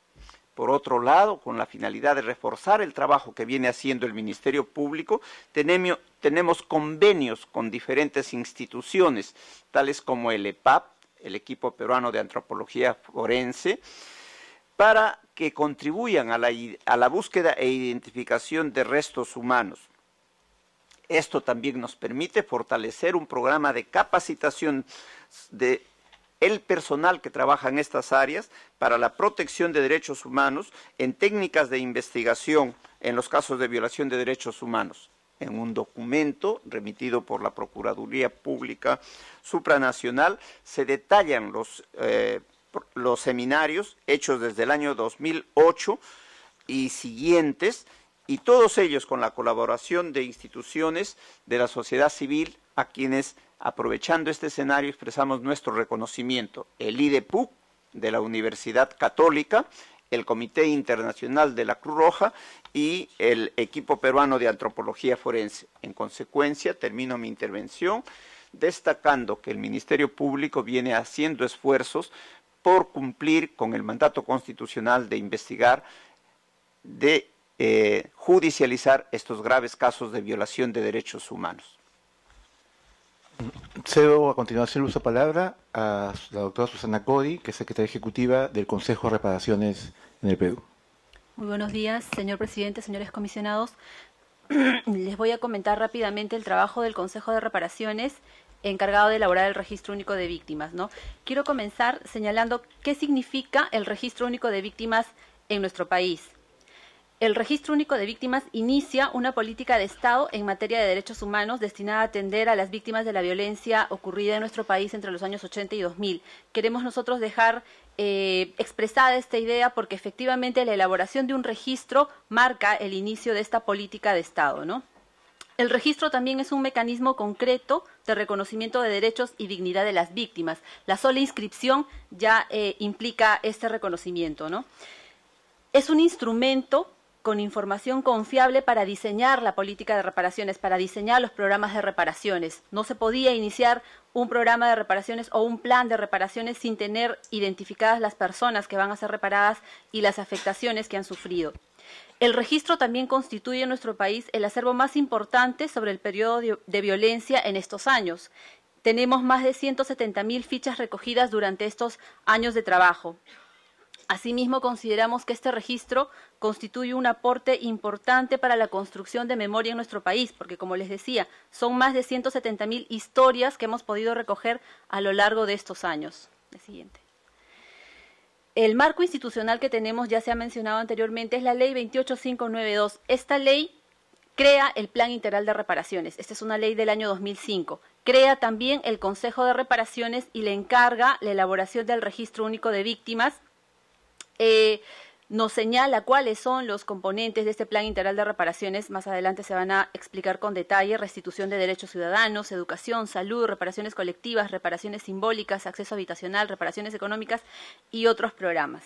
Por otro lado, con la finalidad de reforzar el trabajo que viene haciendo el Ministerio Público, tenemos convenios con diferentes instituciones, tales como el EPAP, el equipo peruano de antropología forense, para que contribuyan a la, a la búsqueda e identificación de restos humanos. Esto también nos permite fortalecer un programa de capacitación de el personal que trabaja en estas áreas para la protección de derechos humanos en técnicas de investigación en los casos de violación de derechos humanos en un documento remitido por la Procuraduría Pública Supranacional, se detallan los, eh, los seminarios hechos desde el año 2008 y siguientes, y todos ellos con la colaboración de instituciones de la sociedad civil a quienes Aprovechando este escenario, expresamos nuestro reconocimiento, el IDEPUC de la Universidad Católica, el Comité Internacional de la Cruz Roja y el equipo peruano de antropología forense. En consecuencia, termino mi intervención destacando que el Ministerio Público viene haciendo esfuerzos por cumplir con el mandato constitucional de investigar, de eh, judicializar estos graves casos de violación de derechos humanos. Cedo a continuación el uso palabra a la doctora Susana Cody, que es secretaria ejecutiva del Consejo de Reparaciones en el Perú. Muy buenos días, señor presidente, señores comisionados. Les voy a comentar rápidamente el trabajo del Consejo de Reparaciones encargado de elaborar el registro único de víctimas. Quiero comenzar señalando qué significa el registro único de víctimas en nuestro país el Registro Único de Víctimas inicia una política de Estado en materia de derechos humanos destinada a atender a las víctimas de la violencia ocurrida en nuestro país entre los años 80 y 2000. Queremos nosotros dejar eh, expresada esta idea porque efectivamente la elaboración de un registro marca el inicio de esta política de Estado, El registro también es un mecanismo concreto de reconocimiento de derechos y dignidad de las víctimas. La sola inscripción ya eh, implica este reconocimiento, ¿no? Es un instrumento con información confiable para diseñar la política de reparaciones, para diseñar los programas de reparaciones. No se podía iniciar un programa de reparaciones o un plan de reparaciones sin tener identificadas las personas que van a ser reparadas y las afectaciones que han sufrido. El registro también constituye en nuestro país el acervo más importante sobre el periodo de violencia en estos años. Tenemos más de 170.000 fichas recogidas durante estos años de trabajo. Asimismo, consideramos que este registro constituye un aporte importante para la construcción de memoria en nuestro país, porque, como les decía, son más de 170.000 historias que hemos podido recoger a lo largo de estos años. El siguiente. El marco institucional que tenemos, ya se ha mencionado anteriormente, es la Ley 28592. Esta ley crea el Plan Integral de Reparaciones. Esta es una ley del año 2005. Crea también el Consejo de Reparaciones y le encarga la elaboración del Registro Único de Víctimas eh, nos señala cuáles son los componentes de este plan integral de reparaciones. Más adelante se van a explicar con detalle restitución de derechos ciudadanos, educación, salud, reparaciones colectivas, reparaciones simbólicas, acceso habitacional, reparaciones económicas y otros programas.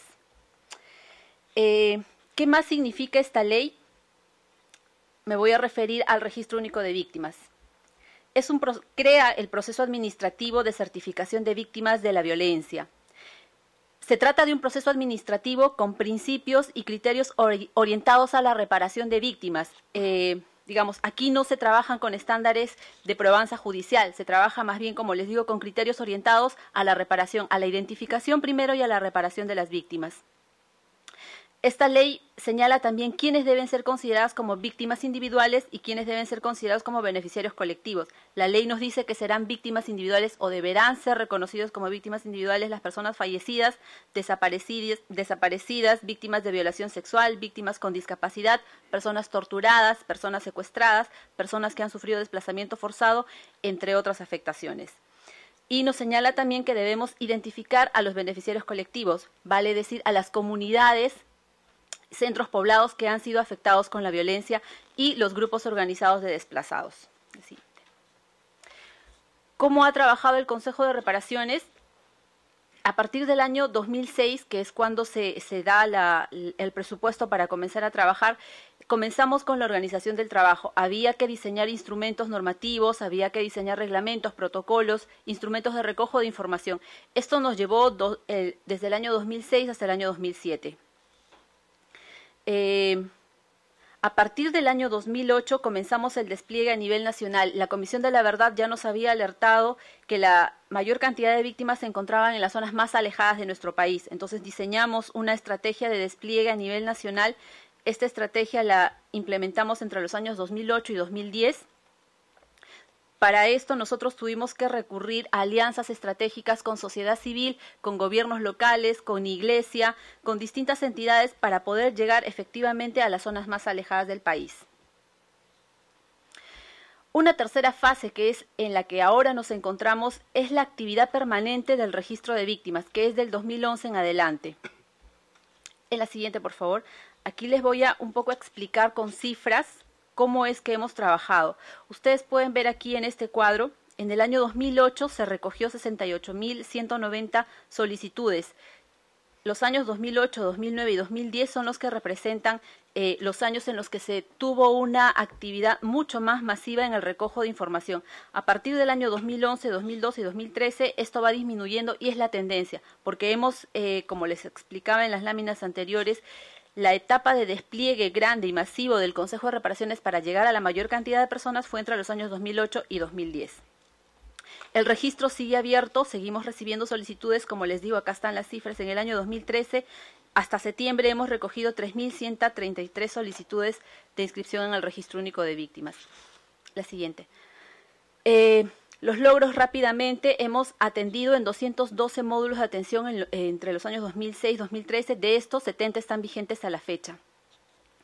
Eh, ¿Qué más significa esta ley? Me voy a referir al Registro Único de Víctimas. Es crea el proceso administrativo de certificación de víctimas de la violencia se trata de un proceso administrativo con principios y criterios orientados a la reparación de víctimas. Eh, digamos, aquí no se trabajan con estándares de probanza judicial, se trabaja más bien, como les digo, con criterios orientados a la reparación, a la identificación primero y a la reparación de las víctimas. Esta ley señala también quiénes deben ser considerados como víctimas individuales y quiénes deben ser considerados como beneficiarios colectivos. La ley nos dice que serán víctimas individuales o deberán ser reconocidos como víctimas individuales las personas fallecidas, desaparecidas víctimas de violación sexual, víctimas con discapacidad, personas torturadas, personas secuestradas, personas que han sufrido desplazamiento forzado, entre otras afectaciones y nos señala también que debemos identificar a los beneficiarios colectivos, vale decir, a las comunidades centros poblados que han sido afectados con la violencia y los grupos organizados de desplazados. cómo ha trabajado el Consejo de Reparaciones a partir del año 2006, que es cuando se, da el presupuesto para comenzar a trabajar. Comenzamos con la organización del trabajo. Había que diseñar instrumentos normativos, había que diseñar reglamentos, protocolos, instrumentos de recojo de información. Esto nos llevó el, desde el año 2006 hasta el año 2007. Eh, a partir del año 2008 comenzamos el despliegue a nivel nacional. La Comisión de la Verdad ya nos había alertado que la mayor cantidad de víctimas se encontraban en las zonas más alejadas de nuestro país. Entonces diseñamos una estrategia de despliegue a nivel nacional. Esta estrategia la implementamos entre los años 2008 y 2010 para esto nosotros tuvimos que recurrir a alianzas estratégicas con sociedad civil, con gobiernos locales, con iglesia, con distintas entidades para poder llegar efectivamente a las zonas más alejadas del país. Una tercera fase que es en la que ahora nos encontramos es la actividad permanente del registro de víctimas, que es del 2011 en adelante. En la siguiente, por favor. Aquí les voy a un poco explicar con cifras cómo es que hemos trabajado. Ustedes pueden ver aquí en este cuadro, en el año 2008 se recogió 68.190 solicitudes. Los años 2008, 2009 y 2010 son los que representan eh, los años en los que se tuvo una actividad mucho más masiva en el recojo de información. A partir del año 2011, 2012 y 2013 esto va disminuyendo y es la tendencia, porque hemos, eh, como les explicaba en las láminas anteriores, la etapa de despliegue grande y masivo del Consejo de Reparaciones para llegar a la mayor cantidad de personas fue entre los años 2008 y 2010. El registro sigue abierto, seguimos recibiendo solicitudes, como les digo, acá están las cifras. En el año 2013 hasta septiembre hemos recogido 3.133 solicitudes de inscripción en el registro único de víctimas. La siguiente. Eh, los logros rápidamente hemos atendido en 212 módulos de atención eh, entre los años 2006 y 2013. De estos, 70 están vigentes a la fecha.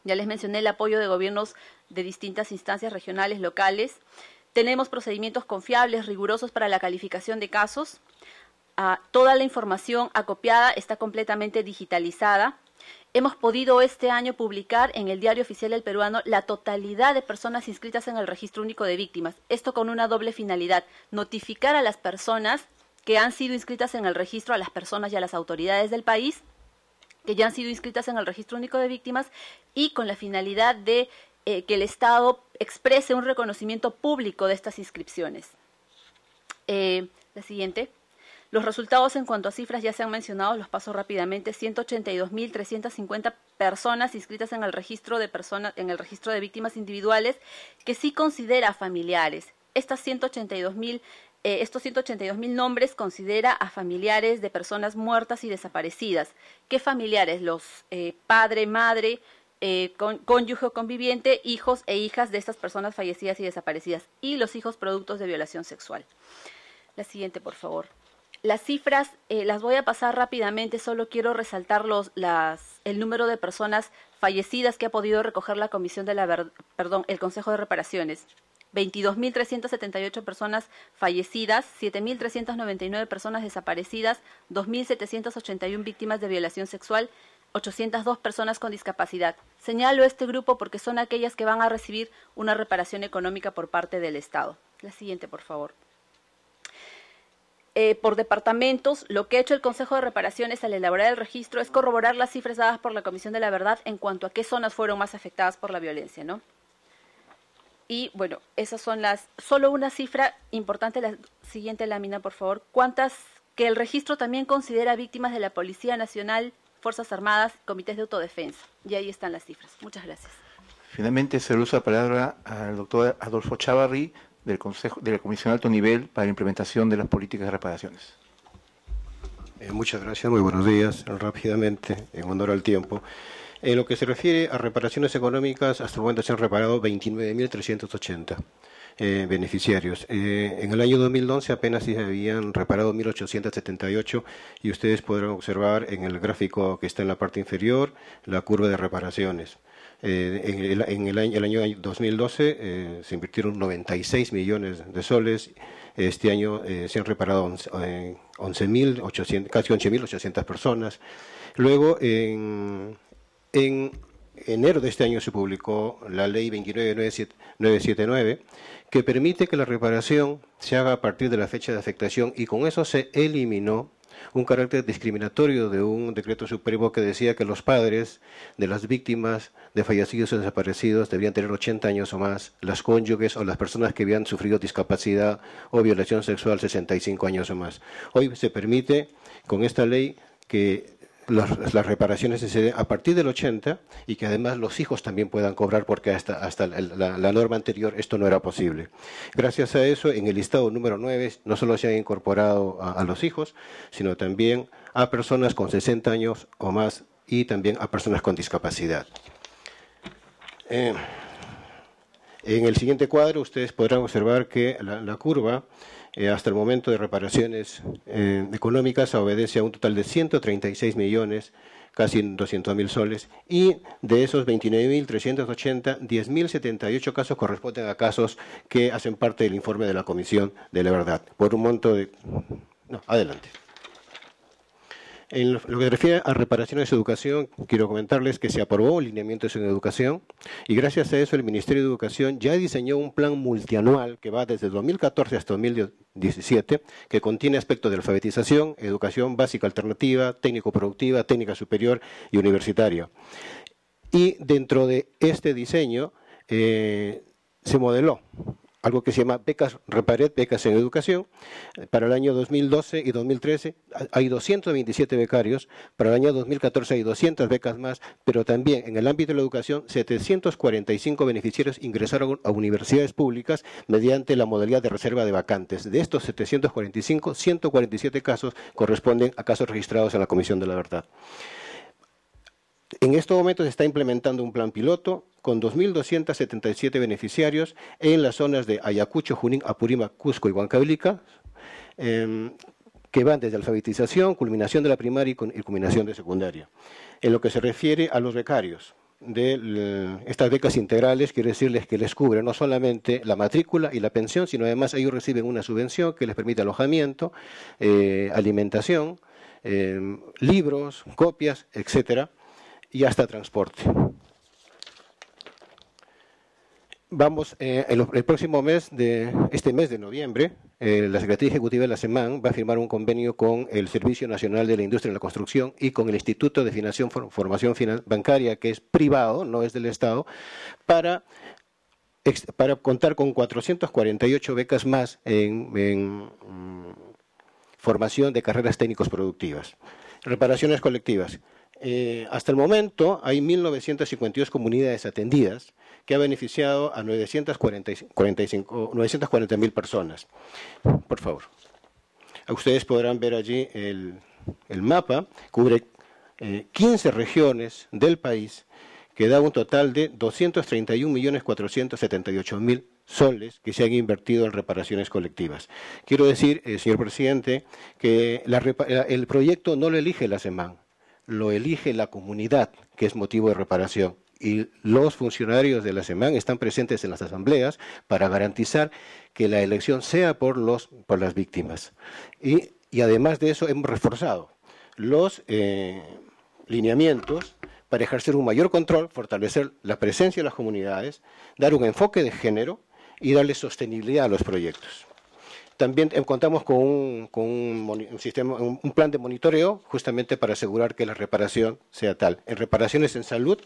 Ya les mencioné el apoyo de gobiernos de distintas instancias regionales, locales. Tenemos procedimientos confiables, rigurosos para la calificación de casos. Ah, toda la información acopiada está completamente digitalizada hemos podido este año publicar en el Diario Oficial del Peruano la totalidad de personas inscritas en el Registro Único de Víctimas. Esto con una doble finalidad, notificar a las personas que han sido inscritas en el registro, a las personas y a las autoridades del país que ya han sido inscritas en el Registro Único de Víctimas y con la finalidad de eh, que el Estado exprese un reconocimiento público de estas inscripciones. Eh, la siguiente. Los resultados en cuanto a cifras ya se han mencionado, los paso rápidamente. 182.350 personas inscritas en el registro de personas en el registro de víctimas individuales que sí considera familiares. Estas 182.000 eh, estos nombres considera a familiares de personas muertas y desaparecidas. ¿Qué familiares? Los eh, padre, madre, eh, cónyuge o conviviente, hijos e hijas de estas personas fallecidas y desaparecidas y los hijos productos de violación sexual. La siguiente, por favor. Las cifras eh, las voy a pasar rápidamente, solo quiero resaltar el número de personas fallecidas que ha podido recoger la Comisión de el Consejo de Reparaciones. 22.378 personas fallecidas, 7.399 personas desaparecidas, 2.781 víctimas de violación sexual, 802 personas con discapacidad. Señalo este grupo porque son aquellas que van a recibir una reparación económica por parte del Estado. La siguiente, por favor. Eh, por departamentos, lo que ha hecho el Consejo de Reparaciones al elaborar el registro es corroborar las cifras dadas por la Comisión de la Verdad en cuanto a qué zonas fueron más afectadas por la violencia, ¿no? Y bueno, esas son las. Solo una cifra importante, la siguiente lámina, por favor. ¿Cuántas que el registro también considera víctimas de la Policía Nacional, Fuerzas Armadas, comités de autodefensa? Y ahí están las cifras. Muchas gracias. Finalmente se le usa la palabra al doctor Adolfo Chavarri del Consejo, de la Comisión de Alto Nivel para la implementación de las políticas de reparaciones. Eh, muchas gracias, muy buenos días. Rápidamente, en honor al tiempo. En lo que se refiere a reparaciones económicas, hasta el momento se han reparado 29.380 eh, beneficiarios. Eh, en el año 2011 apenas se habían reparado 1.878 y ustedes podrán observar en el gráfico que está en la parte inferior la curva de reparaciones. Eh, en, el, año, el, año, 2012 eh, se invirtieron 96 millones de soles. Este año eh, se han reparado casi 11.800 personas. Luego, en, en enero de este año se publicó la ley 29979 que permite que la reparación se haga a partir de la fecha de afectación y con eso se eliminó un carácter discriminatorio de un decreto supremo que decía que los padres de las víctimas de fallecidos o desaparecidos debían tener 80 años o más, las cónyuges o las personas que habían sufrido discapacidad o violación sexual 65 años o más. Hoy se permite con esta ley que las, reparaciones se den a partir del 80 y que además los hijos también puedan cobrar porque hasta, hasta la, norma anterior esto no era posible. Gracias a eso, en el listado número 9 no solo se han incorporado a, los hijos, sino también a personas con 60 años o más y también a personas con discapacidad. Eh, en el siguiente cuadro ustedes podrán observar que la, curva eh, hasta el momento de reparaciones eh, económicas obedece a un total de 136 millones casi mil soles, y de esos 29.380, 10.078 casos corresponden a casos que hacen parte del informe de la Comisión de la Verdad, por un monto de... No, adelante. En lo que refiere a reparaciones de educación, quiero comentarles que se aprobó lineamiento de educación y gracias a eso el Ministerio de Educación ya diseñó un plan multianual que va desde 2014 hasta 2017, que contiene aspectos de alfabetización, educación básica alternativa, técnico-productiva, técnica superior y universitaria. Y dentro de este diseño eh, se modeló algo que se llama becas repared, becas en educación. Para el año 2012 y 2013 hay 227 becarios, para el año 2014 hay 200 becas más, pero también en el ámbito de la educación 745 beneficiarios ingresaron a universidades públicas mediante la modalidad de reserva de vacantes. De estos 745, 147 casos corresponden a casos registrados en la Comisión de la Verdad. En estos momentos se está implementando un plan piloto con 2.277 beneficiarios en las zonas de Ayacucho, Junín, Apurímac, Cusco y Huancablica, em, que van desde alfabetización, culminación de la primaria y culminación de secundaria. En lo que se refiere a los becarios, de estas becas integrales, quiero decirles que les cubre no solamente la matrícula y la pensión, sino además ellos reciben una subvención que les permite alojamiento, eh, alimentación, em, libros, copias, etcétera y hasta transporte. Vamos, eh, el, próximo mes de este mes de noviembre, eh, la Secretaría Ejecutiva de la SEMAN va a firmar un convenio con el Servicio Nacional de la Industria y la Construcción y con el Instituto de Formación Bancaria, que es privado, no es del Estado, para para contar con 448 becas más en, mm, formación de carreras técnicos productivas. Reparaciones colectivas. Eh, hasta el momento hay 1.952 comunidades atendidas que ha beneficiado a 940.000 personas. Por favor. Ustedes podrán ver allí el, mapa, cubre 15 eh, regiones del país que da un total de 231.478.000 soles que se han invertido en reparaciones colectivas. Quiero decir, eh, señor presidente, que el proyecto no lo elige la SEMAN, lo elige la comunidad, que es motivo de reparación. Y los funcionarios de la SEMAN están presentes en las asambleas para garantizar que la elección sea por, las víctimas. Y, además de eso hemos reforzado los eh, lineamientos para ejercer un mayor control, fortalecer la presencia de las comunidades, dar un enfoque de género y darle sostenibilidad a los proyectos. También em, contamos con, un, sistema, un, plan de monitoreo justamente para asegurar que la reparación sea tal. En reparaciones en salud,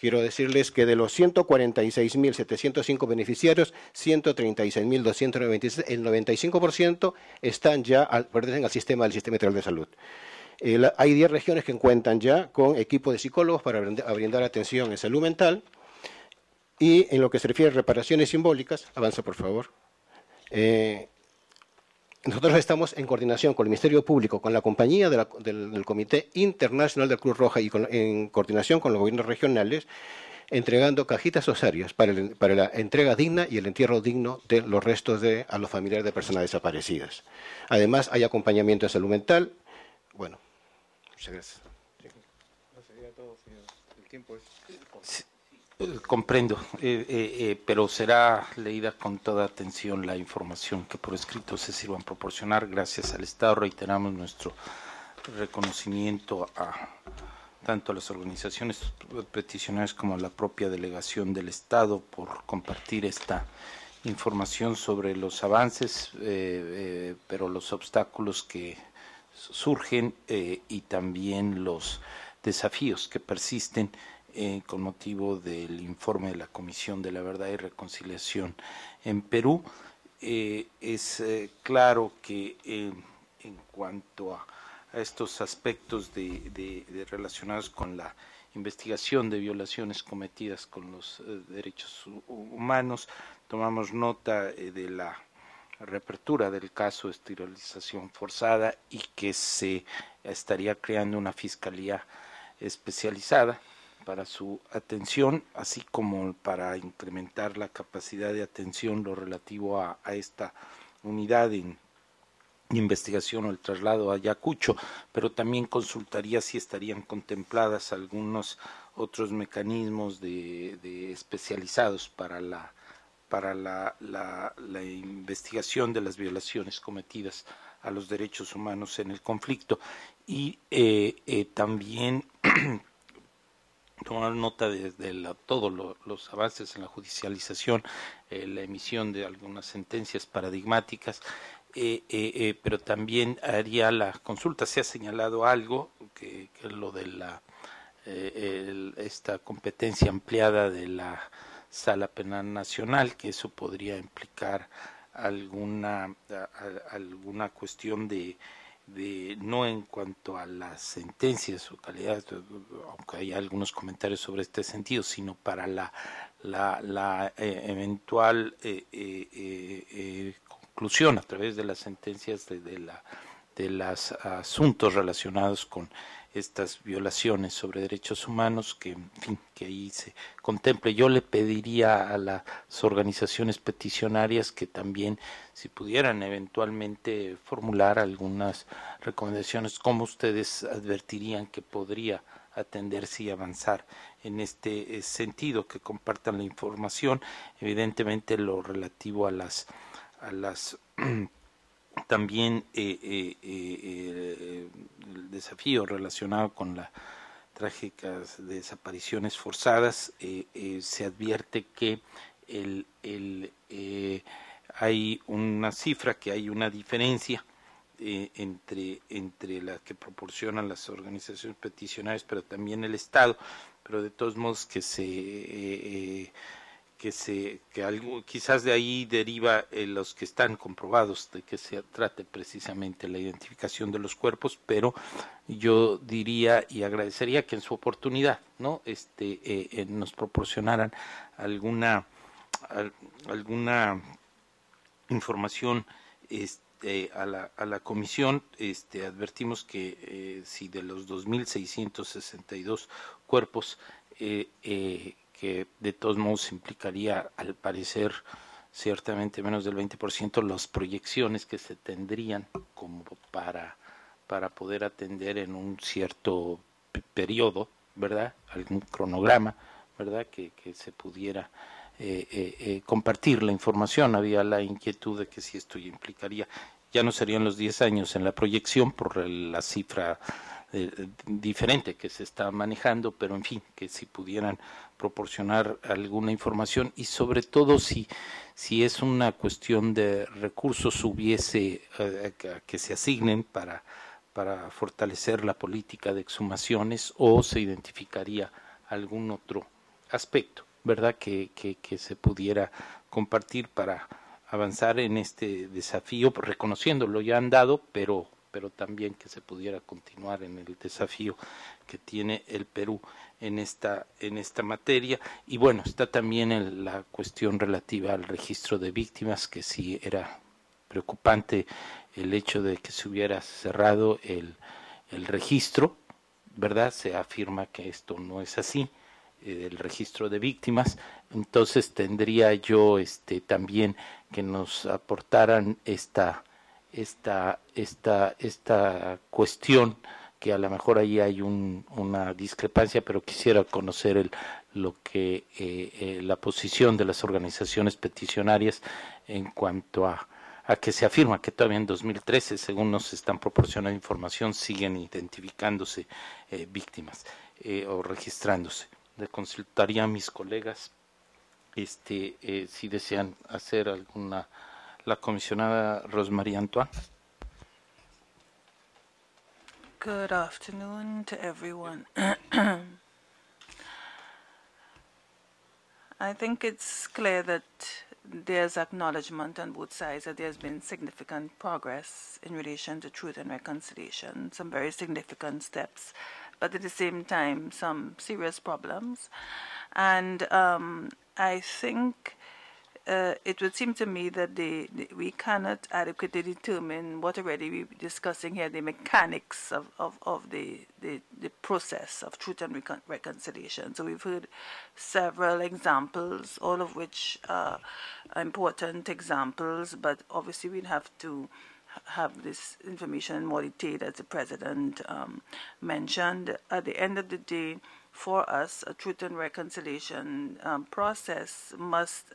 quiero decirles que de los 146.705 beneficiarios, 136.296, el 95% están ya al, pertenecen al sistema del Sistema Integral de Salud. hay 10 regiones que cuentan ya con equipo de psicólogos para brindar, atención en salud mental. Y en lo que se refiere a reparaciones simbólicas, avanza por favor. Eh, nosotros estamos en coordinación con el Ministerio Público, con la compañía del, Comité Internacional de Cruz Roja y en coordinación con los gobiernos regionales, entregando cajitas osarias para, la entrega digna y el entierro digno de los restos de, a los familiares de personas desaparecidas. Además, hay acompañamiento de salud mental. Bueno, muchas gracias. El tiempo Comprendo, eh, eh, eh, pero será leída con toda atención la información que por escrito se sirvan proporcionar. Gracias al Estado reiteramos nuestro reconocimiento a tanto a las organizaciones peticionarias como a la propia delegación del Estado por compartir esta información sobre los avances, pero los obstáculos que surgen y también los desafíos que persisten eh, con motivo del informe de la Comisión de la Verdad y Reconciliación en Perú. Eh, es eh, claro que en cuanto a, estos aspectos relacionados con la investigación de violaciones cometidas con los derechos humanos, tomamos nota de la reapertura del caso de esterilización forzada y que se estaría creando una fiscalía especializada para su atención, así como para incrementar la capacidad de atención lo relativo a, esta unidad de investigación o el traslado a Ayacucho, pero también consultaría si estarían contempladas algunos otros mecanismos de, especializados para la para la, investigación de las violaciones cometidas a los derechos humanos en el conflicto y eh, eh, también tomar nota de, todos los avances en la judicialización, eh, la emisión de algunas sentencias paradigmáticas, eh, eh, pero también haría la consulta. Se ha señalado algo, que, es lo de la, esta competencia ampliada de la Sala Penal Nacional, que eso podría implicar alguna, alguna cuestión de no en cuanto a las sentencias o calidad, aunque hay algunos comentarios sobre este sentido, sino para la, eh, eventual eh, eh, conclusión a través de las sentencias de, la, de los asuntos relacionados con estas violaciones sobre derechos humanos que, en fin, que ahí se contemple. Yo le pediría a las organizaciones peticionarias que también, si pudieran eventualmente formular algunas recomendaciones, cómo ustedes advertirían que podría atenderse y avanzar en este eh, sentido, que compartan la información, evidentemente lo relativo a las a las también eh, eh, eh, el desafío relacionado con las trágicas desapariciones forzadas, se advierte que el, el, hay una cifra, que hay una diferencia entre, entre las que proporcionan las organizaciones peticionarias, pero también el Estado, pero de todos modos que se que se que algo, quizás de ahí deriva los que están comprobados de que se trate precisamente la identificación de los cuerpos pero yo diría y agradecería que en su oportunidad no este eh, eh, nos proporcionaran alguna alguna información este, a, la, comisión este advertimos que eh, si de los 2662 cuerpos que de todos modos implicaría, al parecer, ciertamente menos del 20% las proyecciones que se tendrían como para, para poder atender en un cierto periodo, ¿verdad? Algún cronograma, ¿verdad? Que, se pudiera eh, eh, eh, compartir la información. Había la inquietud de que si esto implicaría, ya no serían los 10 años en la proyección por la cifra diferente que se está manejando, pero en fin, que si pudieran proporcionar alguna información y sobre todo si, si es una cuestión de recursos hubiese eh, que se asignen para, fortalecer la política de exhumaciones o se identificaría algún otro aspecto, ¿verdad? Que, que, que se pudiera compartir para avanzar en este desafío, reconociéndolo ya han dado, pero pero también que se pudiera continuar en el desafío que tiene el Perú en esta, en esta materia. Y bueno, está también la cuestión relativa al registro de víctimas, que sí era preocupante el hecho de que se hubiera cerrado el, registro, ¿verdad? Se afirma que esto no es así eh, el registro de víctimas. Entonces tendría yo este también que nos aportaran esta esta, esta, cuestión que a lo mejor ahí hay un, una discrepancia, pero quisiera conocer el, lo que eh, eh, la posición de las organizaciones peticionarias en cuanto a, a que se afirma que todavía en 2013, según nos están proporcionando información, siguen identificándose eh, víctimas o registrándose. Le consultaría a mis colegas este, si desean hacer alguna la comisionada Rosemarie Antoine. Good afternoon to everyone. I think it's clear that there's acknowledgement on both sides that there's been significant progress in relation to truth and reconciliation, some very significant steps, but at the same time, some serious problems. And um, I think uh, it would seem to me that we cannot adequately determine what already we are discussing here, the mechanics of, of, of the, the, the, process of truth and recon reconciliation. So we've heard several examples, all of which are important examples, but obviously we'd have to have this information in more as the President um, mentioned. At the end of the day, for us, a truth and reconciliation um, process must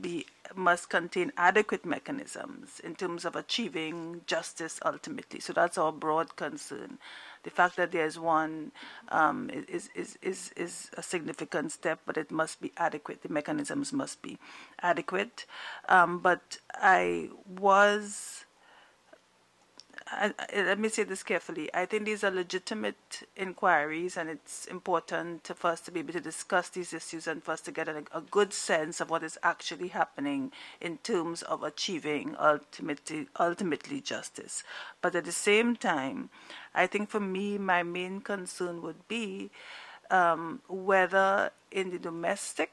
be must contain adequate mechanisms in terms of achieving justice ultimately. So that's our broad concern. The fact that there is one um, is, is, is, is a significant step, but it must be adequate. The mechanisms must be adequate. Um, but I was I, let me say this carefully. I think these are legitimate inquiries, and it's important for us to be able to discuss these issues and for us to get a, a good sense of what is actually happening in terms of achieving ultimately, ultimately justice. But at the same time, I think for me, my main concern would be um, whether in the domestic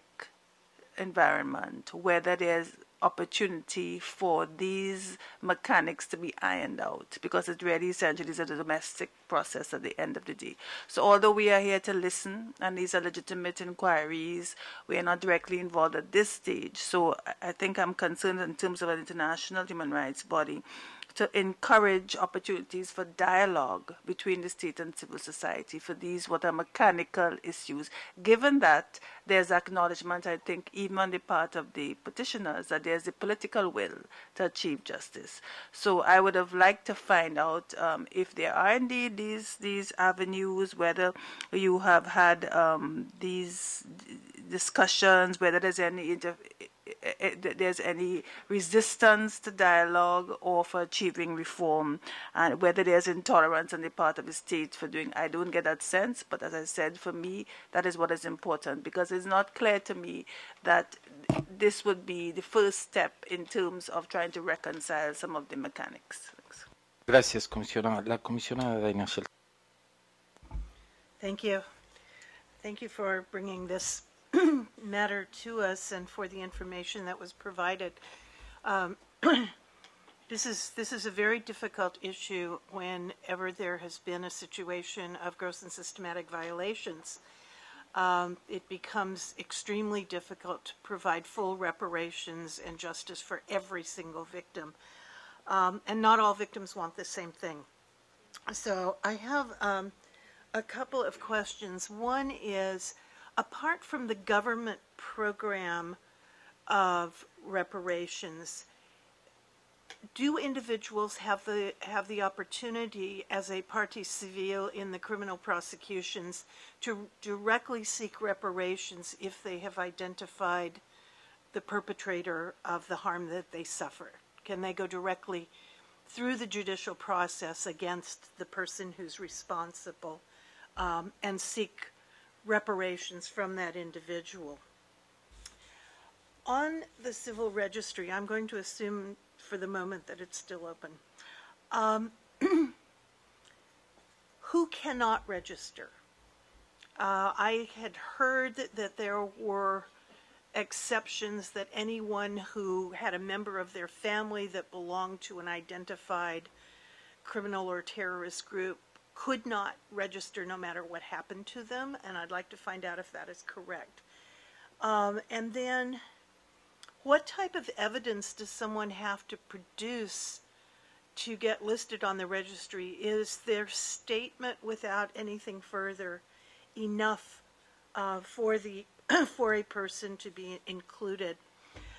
environment, whether there's opportunity for these mechanics to be ironed out because it really essentially is a domestic process at the end of the day. So, although we are here to listen and these are legitimate inquiries, we are not directly involved at this stage. So, I think I'm concerned in terms of an international human rights body to encourage opportunities for dialogue between the state and civil society for these what are mechanical issues. Given that there's acknowledgement, I think, even on the part of the petitioners, that there's a political will to achieve justice. So I would have liked to find out um, if there are indeed these these avenues, whether you have had um, these discussions, whether there's any inter- there's any resistance to dialogue or for achieving reform, and whether there's intolerance on the part of the state for doing. I don't get that sense, but as I said, for me, that is what is important because it's not clear to me that this would be the first step in terms of trying to reconcile some of the mechanics. Thanks. Gracias, comisionada. La comisionada Thank you. Thank you for bringing this matter to us and for the information that was provided. Um, this is this is a very difficult issue whenever there has been a situation of gross and systematic violations. Um, it becomes extremely difficult to provide full reparations and justice for every single victim. Um, and not all victims want the same thing. So I have um, a couple of questions. One is, apart from the government program of reparations, do individuals have the have the opportunity as a party civile in the criminal prosecutions to directly seek reparations if they have identified the perpetrator of the harm that they suffer? Can they go directly through the judicial process against the person who's responsible um, and seek reparations from that individual. On the civil registry, I'm going to assume for the moment that it's still open. Um, who cannot register? Uh, I had heard that there were exceptions that anyone who had a member of their family that belonged to an identified criminal or terrorist group could not register no matter what happened to them, and I'd like to find out if that is correct. Um, and then, what type of evidence does someone have to produce to get listed on the registry? Is their statement without anything further enough uh, for the for a person to be included?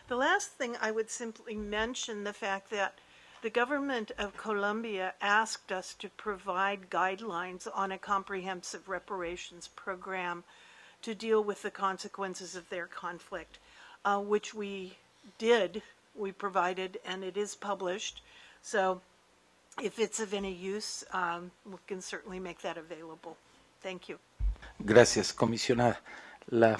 The last thing I would simply mention the fact that the government of Colombia asked us to provide guidelines on a comprehensive reparations program to deal with the consequences of their conflict, uh, which we did. We provided, and it is published. So if it's of any use, um, we can certainly make that available. Thank you. Gracias, comisionada. La,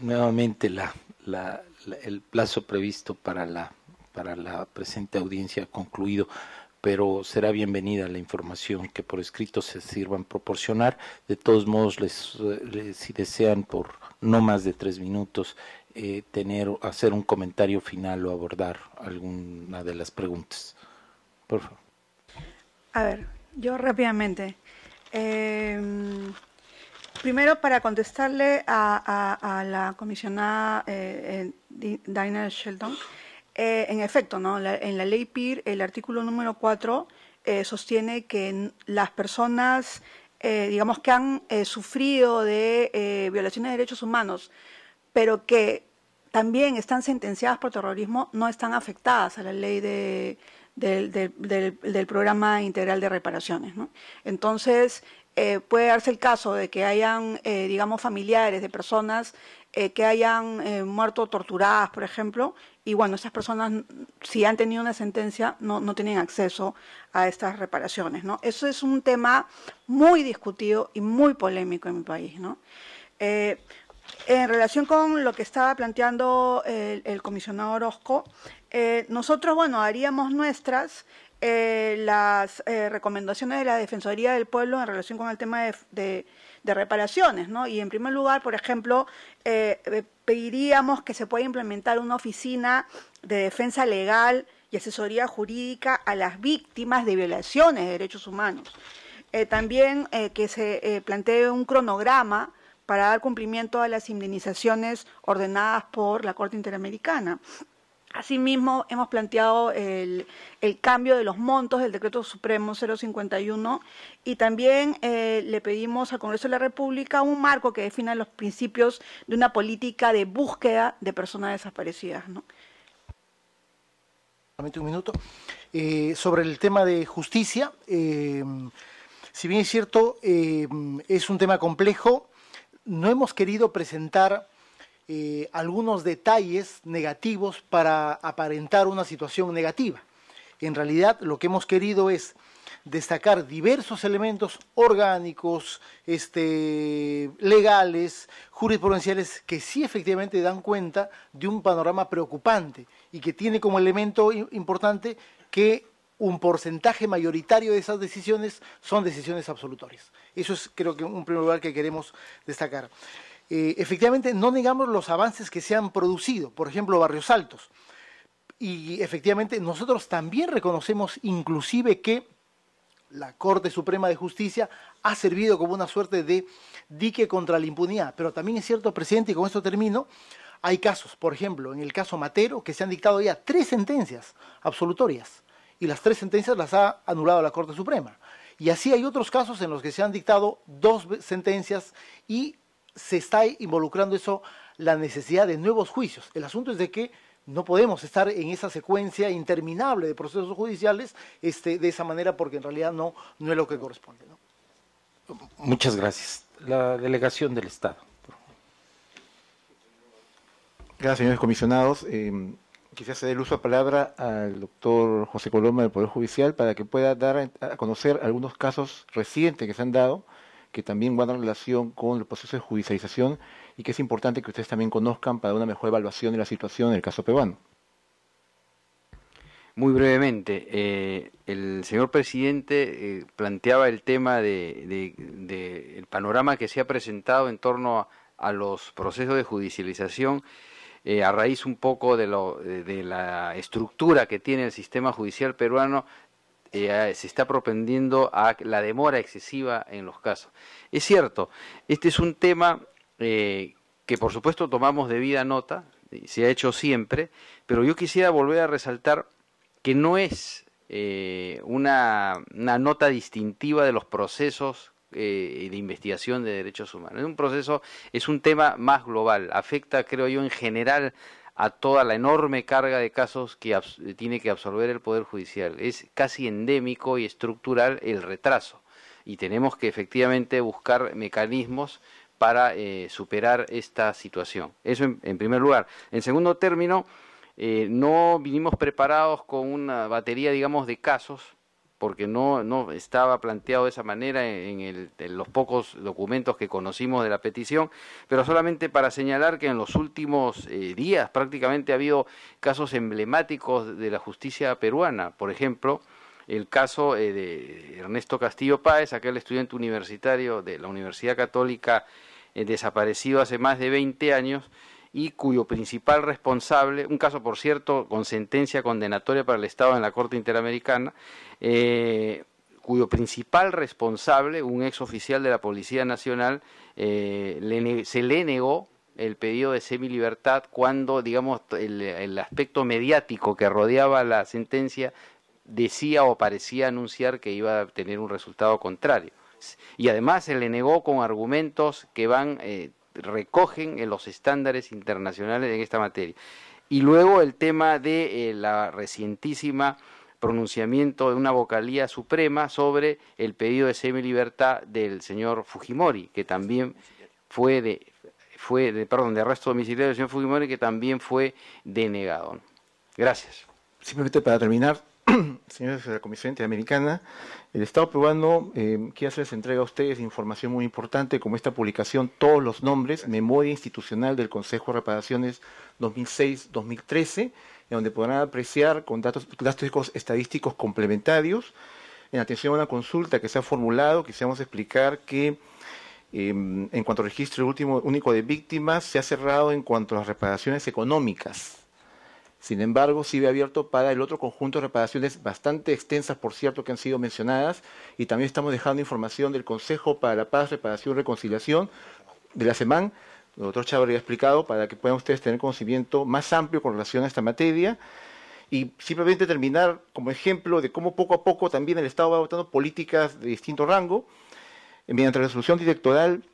nuevamente la, la, la, el plazo previsto para la para la presente audiencia concluido, pero será bienvenida la información que por escrito se sirvan proporcionar. De todos modos, eh, les, si desean por no más de tres minutos eh, tener hacer un comentario final o abordar alguna de las preguntas. Por favor. A ver, yo rápidamente. Em, primero, para contestarle a, la comisionada eh, eh Sheldon. Eh, en efecto, ¿no? en la ley PIR, el artículo número 4 eh, sostiene que las personas, eh, digamos, que han sufrido de violaciones de derechos humanos, pero que también están sentenciadas por terrorismo, no están afectadas a la ley del, programa integral de reparaciones. Entonces, puede darse el caso de que hayan, digamos, familiares de personas que hayan muerto torturadas, por ejemplo, y bueno, esas personas, si han tenido una sentencia, no, no tienen acceso a estas reparaciones, ¿no? Eso es un tema muy discutido y muy polémico en mi país, ¿no? Eh, en relación con lo que estaba planteando el, comisionado Orozco, eh, nosotros, bueno, haríamos nuestras eh, las recomendaciones de la Defensoría del Pueblo en relación con el tema de, reparaciones, ¿no? Y en primer lugar, por ejemplo, pediríamos que se pueda implementar una oficina de defensa legal y asesoría jurídica a las víctimas de violaciones de derechos humanos. Eh, también eh, que se eh, plantee un cronograma para dar cumplimiento a las indemnizaciones ordenadas por la Corte Interamericana. Asimismo, hemos planteado el, cambio de los montos del decreto supremo 051 y también eh, le pedimos al Congreso de la República un marco que defina los principios de una política de búsqueda de personas desaparecidas. Un minuto. Eh, sobre el tema de justicia, eh, si bien es cierto, es un tema complejo, no hemos querido presentar eh, algunos detalles negativos para aparentar una situación negativa. En realidad lo que hemos querido es destacar diversos elementos orgánicos, este, legales, jurisprudenciales, que sí efectivamente dan cuenta de un panorama preocupante y que tiene como elemento importante que un porcentaje mayoritario de esas decisiones son decisiones absolutorias. Eso es creo que un primer lugar que queremos destacar. Eh, efectivamente, no negamos los avances que se han producido, por ejemplo, Barrios Altos. Y efectivamente, nosotros también reconocemos inclusive que la Corte Suprema de Justicia ha servido como una suerte de dique contra la impunidad. Pero también es cierto, presidente, y con esto termino, hay casos, por ejemplo, en el caso Matero, que se han dictado ya tres sentencias absolutorias y las tres sentencias las ha anulado la Corte Suprema. Y así hay otros casos en los que se han dictado dos sentencias y se está involucrando eso, la necesidad de nuevos juicios. El asunto es de que no podemos estar en esa secuencia interminable de procesos judiciales este, de esa manera porque en realidad no, es lo que corresponde. Muchas gracias. La delegación del Estado. Gracias, señores comisionados. Eh, quisiera hacer el uso de palabra al doctor José Coloma del Poder Judicial para que pueda dar a conocer algunos casos recientes que se han dado que también guardan relación con los procesos de judicialización y que es importante que ustedes también conozcan para una mejor evaluación de la situación en el caso peruano. Muy brevemente, eh, el señor presidente eh, planteaba el tema del de, panorama que se ha presentado en torno a, los procesos de judicialización eh, a raíz un poco de, lo, de, la estructura que tiene el sistema judicial peruano eh, se está propendiendo a la demora excesiva en los casos. Es cierto, este es un tema eh, que por supuesto tomamos debida nota, se ha hecho siempre, pero yo quisiera volver a resaltar que no es eh, una, nota distintiva de los procesos de investigación de derechos humanos. Es un proceso, es un tema más global, afecta, creo yo, en general a toda la enorme carga de casos que tiene que absorber el Poder Judicial. Es casi endémico y estructural el retraso y tenemos que efectivamente buscar mecanismos para eh, superar esta situación. Eso en, primer lugar. En segundo término, eh, no vinimos preparados con una batería, digamos, de casos porque no, estaba planteado de esa manera en, los pocos documentos que conocimos de la petición, pero solamente para señalar que en los últimos eh, días prácticamente ha habido casos emblemáticos de la justicia peruana, por ejemplo, el caso eh, de Ernesto Castillo Páez, aquel estudiante universitario de la Universidad Católica eh, desaparecido hace más de 20 años, y cuyo principal responsable, un caso por cierto con sentencia condenatoria para el Estado en la Corte Interamericana, eh, cuyo principal responsable, un ex oficial de la Policía Nacional, eh, se le negó el pedido de semilibertad cuando, digamos, el, el aspecto mediático que rodeaba la sentencia decía o parecía anunciar que iba a tener un resultado contrario. Y además se le negó con argumentos que van eh, recogen en los estándares internacionales en esta materia. Y luego el tema de eh, la recientísima pronunciamiento de una vocalía suprema sobre el pedido de semi-libertad del señor Fujimori, que también fue de, fue de, perdón, de arresto domiciliario del señor Fujimori, que también fue denegado. Gracias. Simplemente para terminar, señores de la Comisión Interamericana, el Estado peruano eh, quiere hacerles entrega a ustedes información muy importante, como esta publicación, todos los nombres, memoria institucional del Consejo de Reparaciones 2006-2013, en donde podrán apreciar con datos, estadísticos complementarios, en atención a una consulta que se ha formulado, quisiéramos explicar que em, en cuanto al registro último, único de víctimas, se ha cerrado en cuanto a las reparaciones económicas sin embargo, sigue abierto para el otro conjunto de reparaciones bastante extensas, por cierto, que han sido mencionadas. Y también estamos dejando información del Consejo para la Paz, Reparación y Reconciliación de la SEMAN. El doctor Chávez había explicado para que puedan ustedes tener conocimiento más amplio con relación a esta materia. Y simplemente terminar como ejemplo de cómo poco a poco también el Estado va adoptando políticas de distinto rango mediante resolución directoral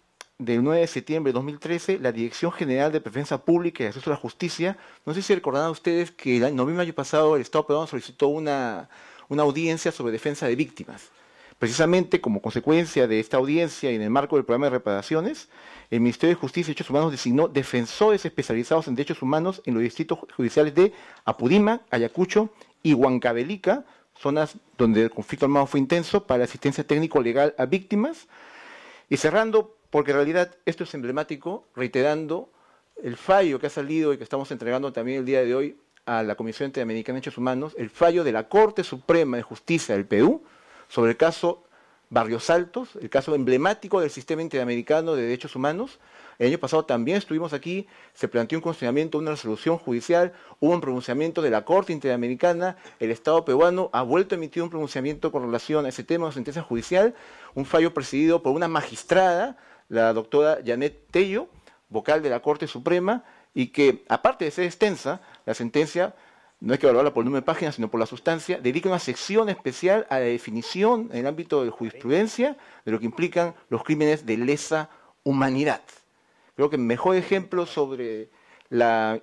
del 9 de septiembre de 2013, la Dirección General de Defensa Pública y Acceso a la Justicia, no sé si recordarán ustedes que el noviembre año pasado el Estado peruano solicitó una, una audiencia sobre defensa de víctimas. Precisamente como consecuencia de esta audiencia y en el marco del programa de reparaciones, el Ministerio de Justicia y Derechos Humanos designó defensores especializados en derechos humanos en los distritos judiciales de Apurima, Ayacucho y Huancavelica, zonas donde el conflicto armado fue intenso, para asistencia técnico-legal a víctimas. Y cerrando, porque en realidad esto es emblemático, reiterando el fallo que ha salido y que estamos entregando también el día de hoy a la Comisión Interamericana de Derechos Humanos, el fallo de la Corte Suprema de Justicia del Perú sobre el caso Barrios Altos, el caso emblemático del sistema interamericano de derechos humanos. El año pasado también estuvimos aquí, se planteó un de una resolución judicial, hubo un pronunciamiento de la Corte Interamericana, el Estado peruano ha vuelto a emitir un pronunciamiento con relación a ese tema, una sentencia judicial, un fallo presidido por una magistrada la doctora Janet Tello, vocal de la Corte Suprema, y que, aparte de ser extensa, la sentencia no es que valorarla por el número de páginas, sino por la sustancia, dedica una sección especial a la definición en el ámbito de jurisprudencia de lo que implican los crímenes de lesa humanidad. Creo que el mejor ejemplo sobre la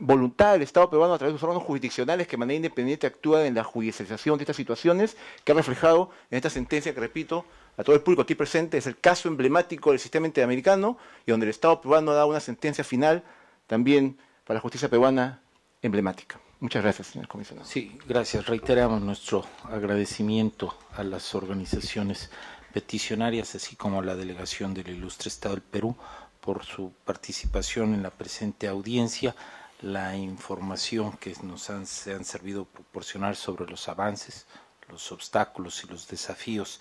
voluntad del Estado peruano a través de sus órganos jurisdiccionales que de manera independiente actúan en la judicialización de estas situaciones, que ha reflejado en esta sentencia que, repito, a todo el público aquí presente, es el caso emblemático del sistema interamericano y donde el Estado peruano ha dado una sentencia final también para la justicia peruana emblemática. Muchas gracias, señor comisionado. Sí, gracias. Reiteramos nuestro agradecimiento a las organizaciones peticionarias, así como a la delegación del Ilustre Estado del Perú, por su participación en la presente audiencia, la información que nos han, se han servido proporcionar sobre los avances, los obstáculos y los desafíos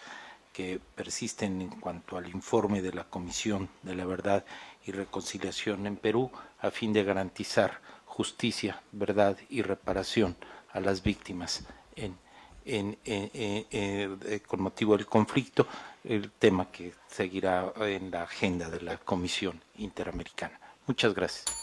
que persisten en cuanto al informe de la Comisión de la Verdad y Reconciliación en Perú a fin de garantizar justicia, verdad y reparación a las víctimas eh, con motivo del conflicto, el tema que seguirá en la agenda de la Comisión Interamericana. Muchas gracias.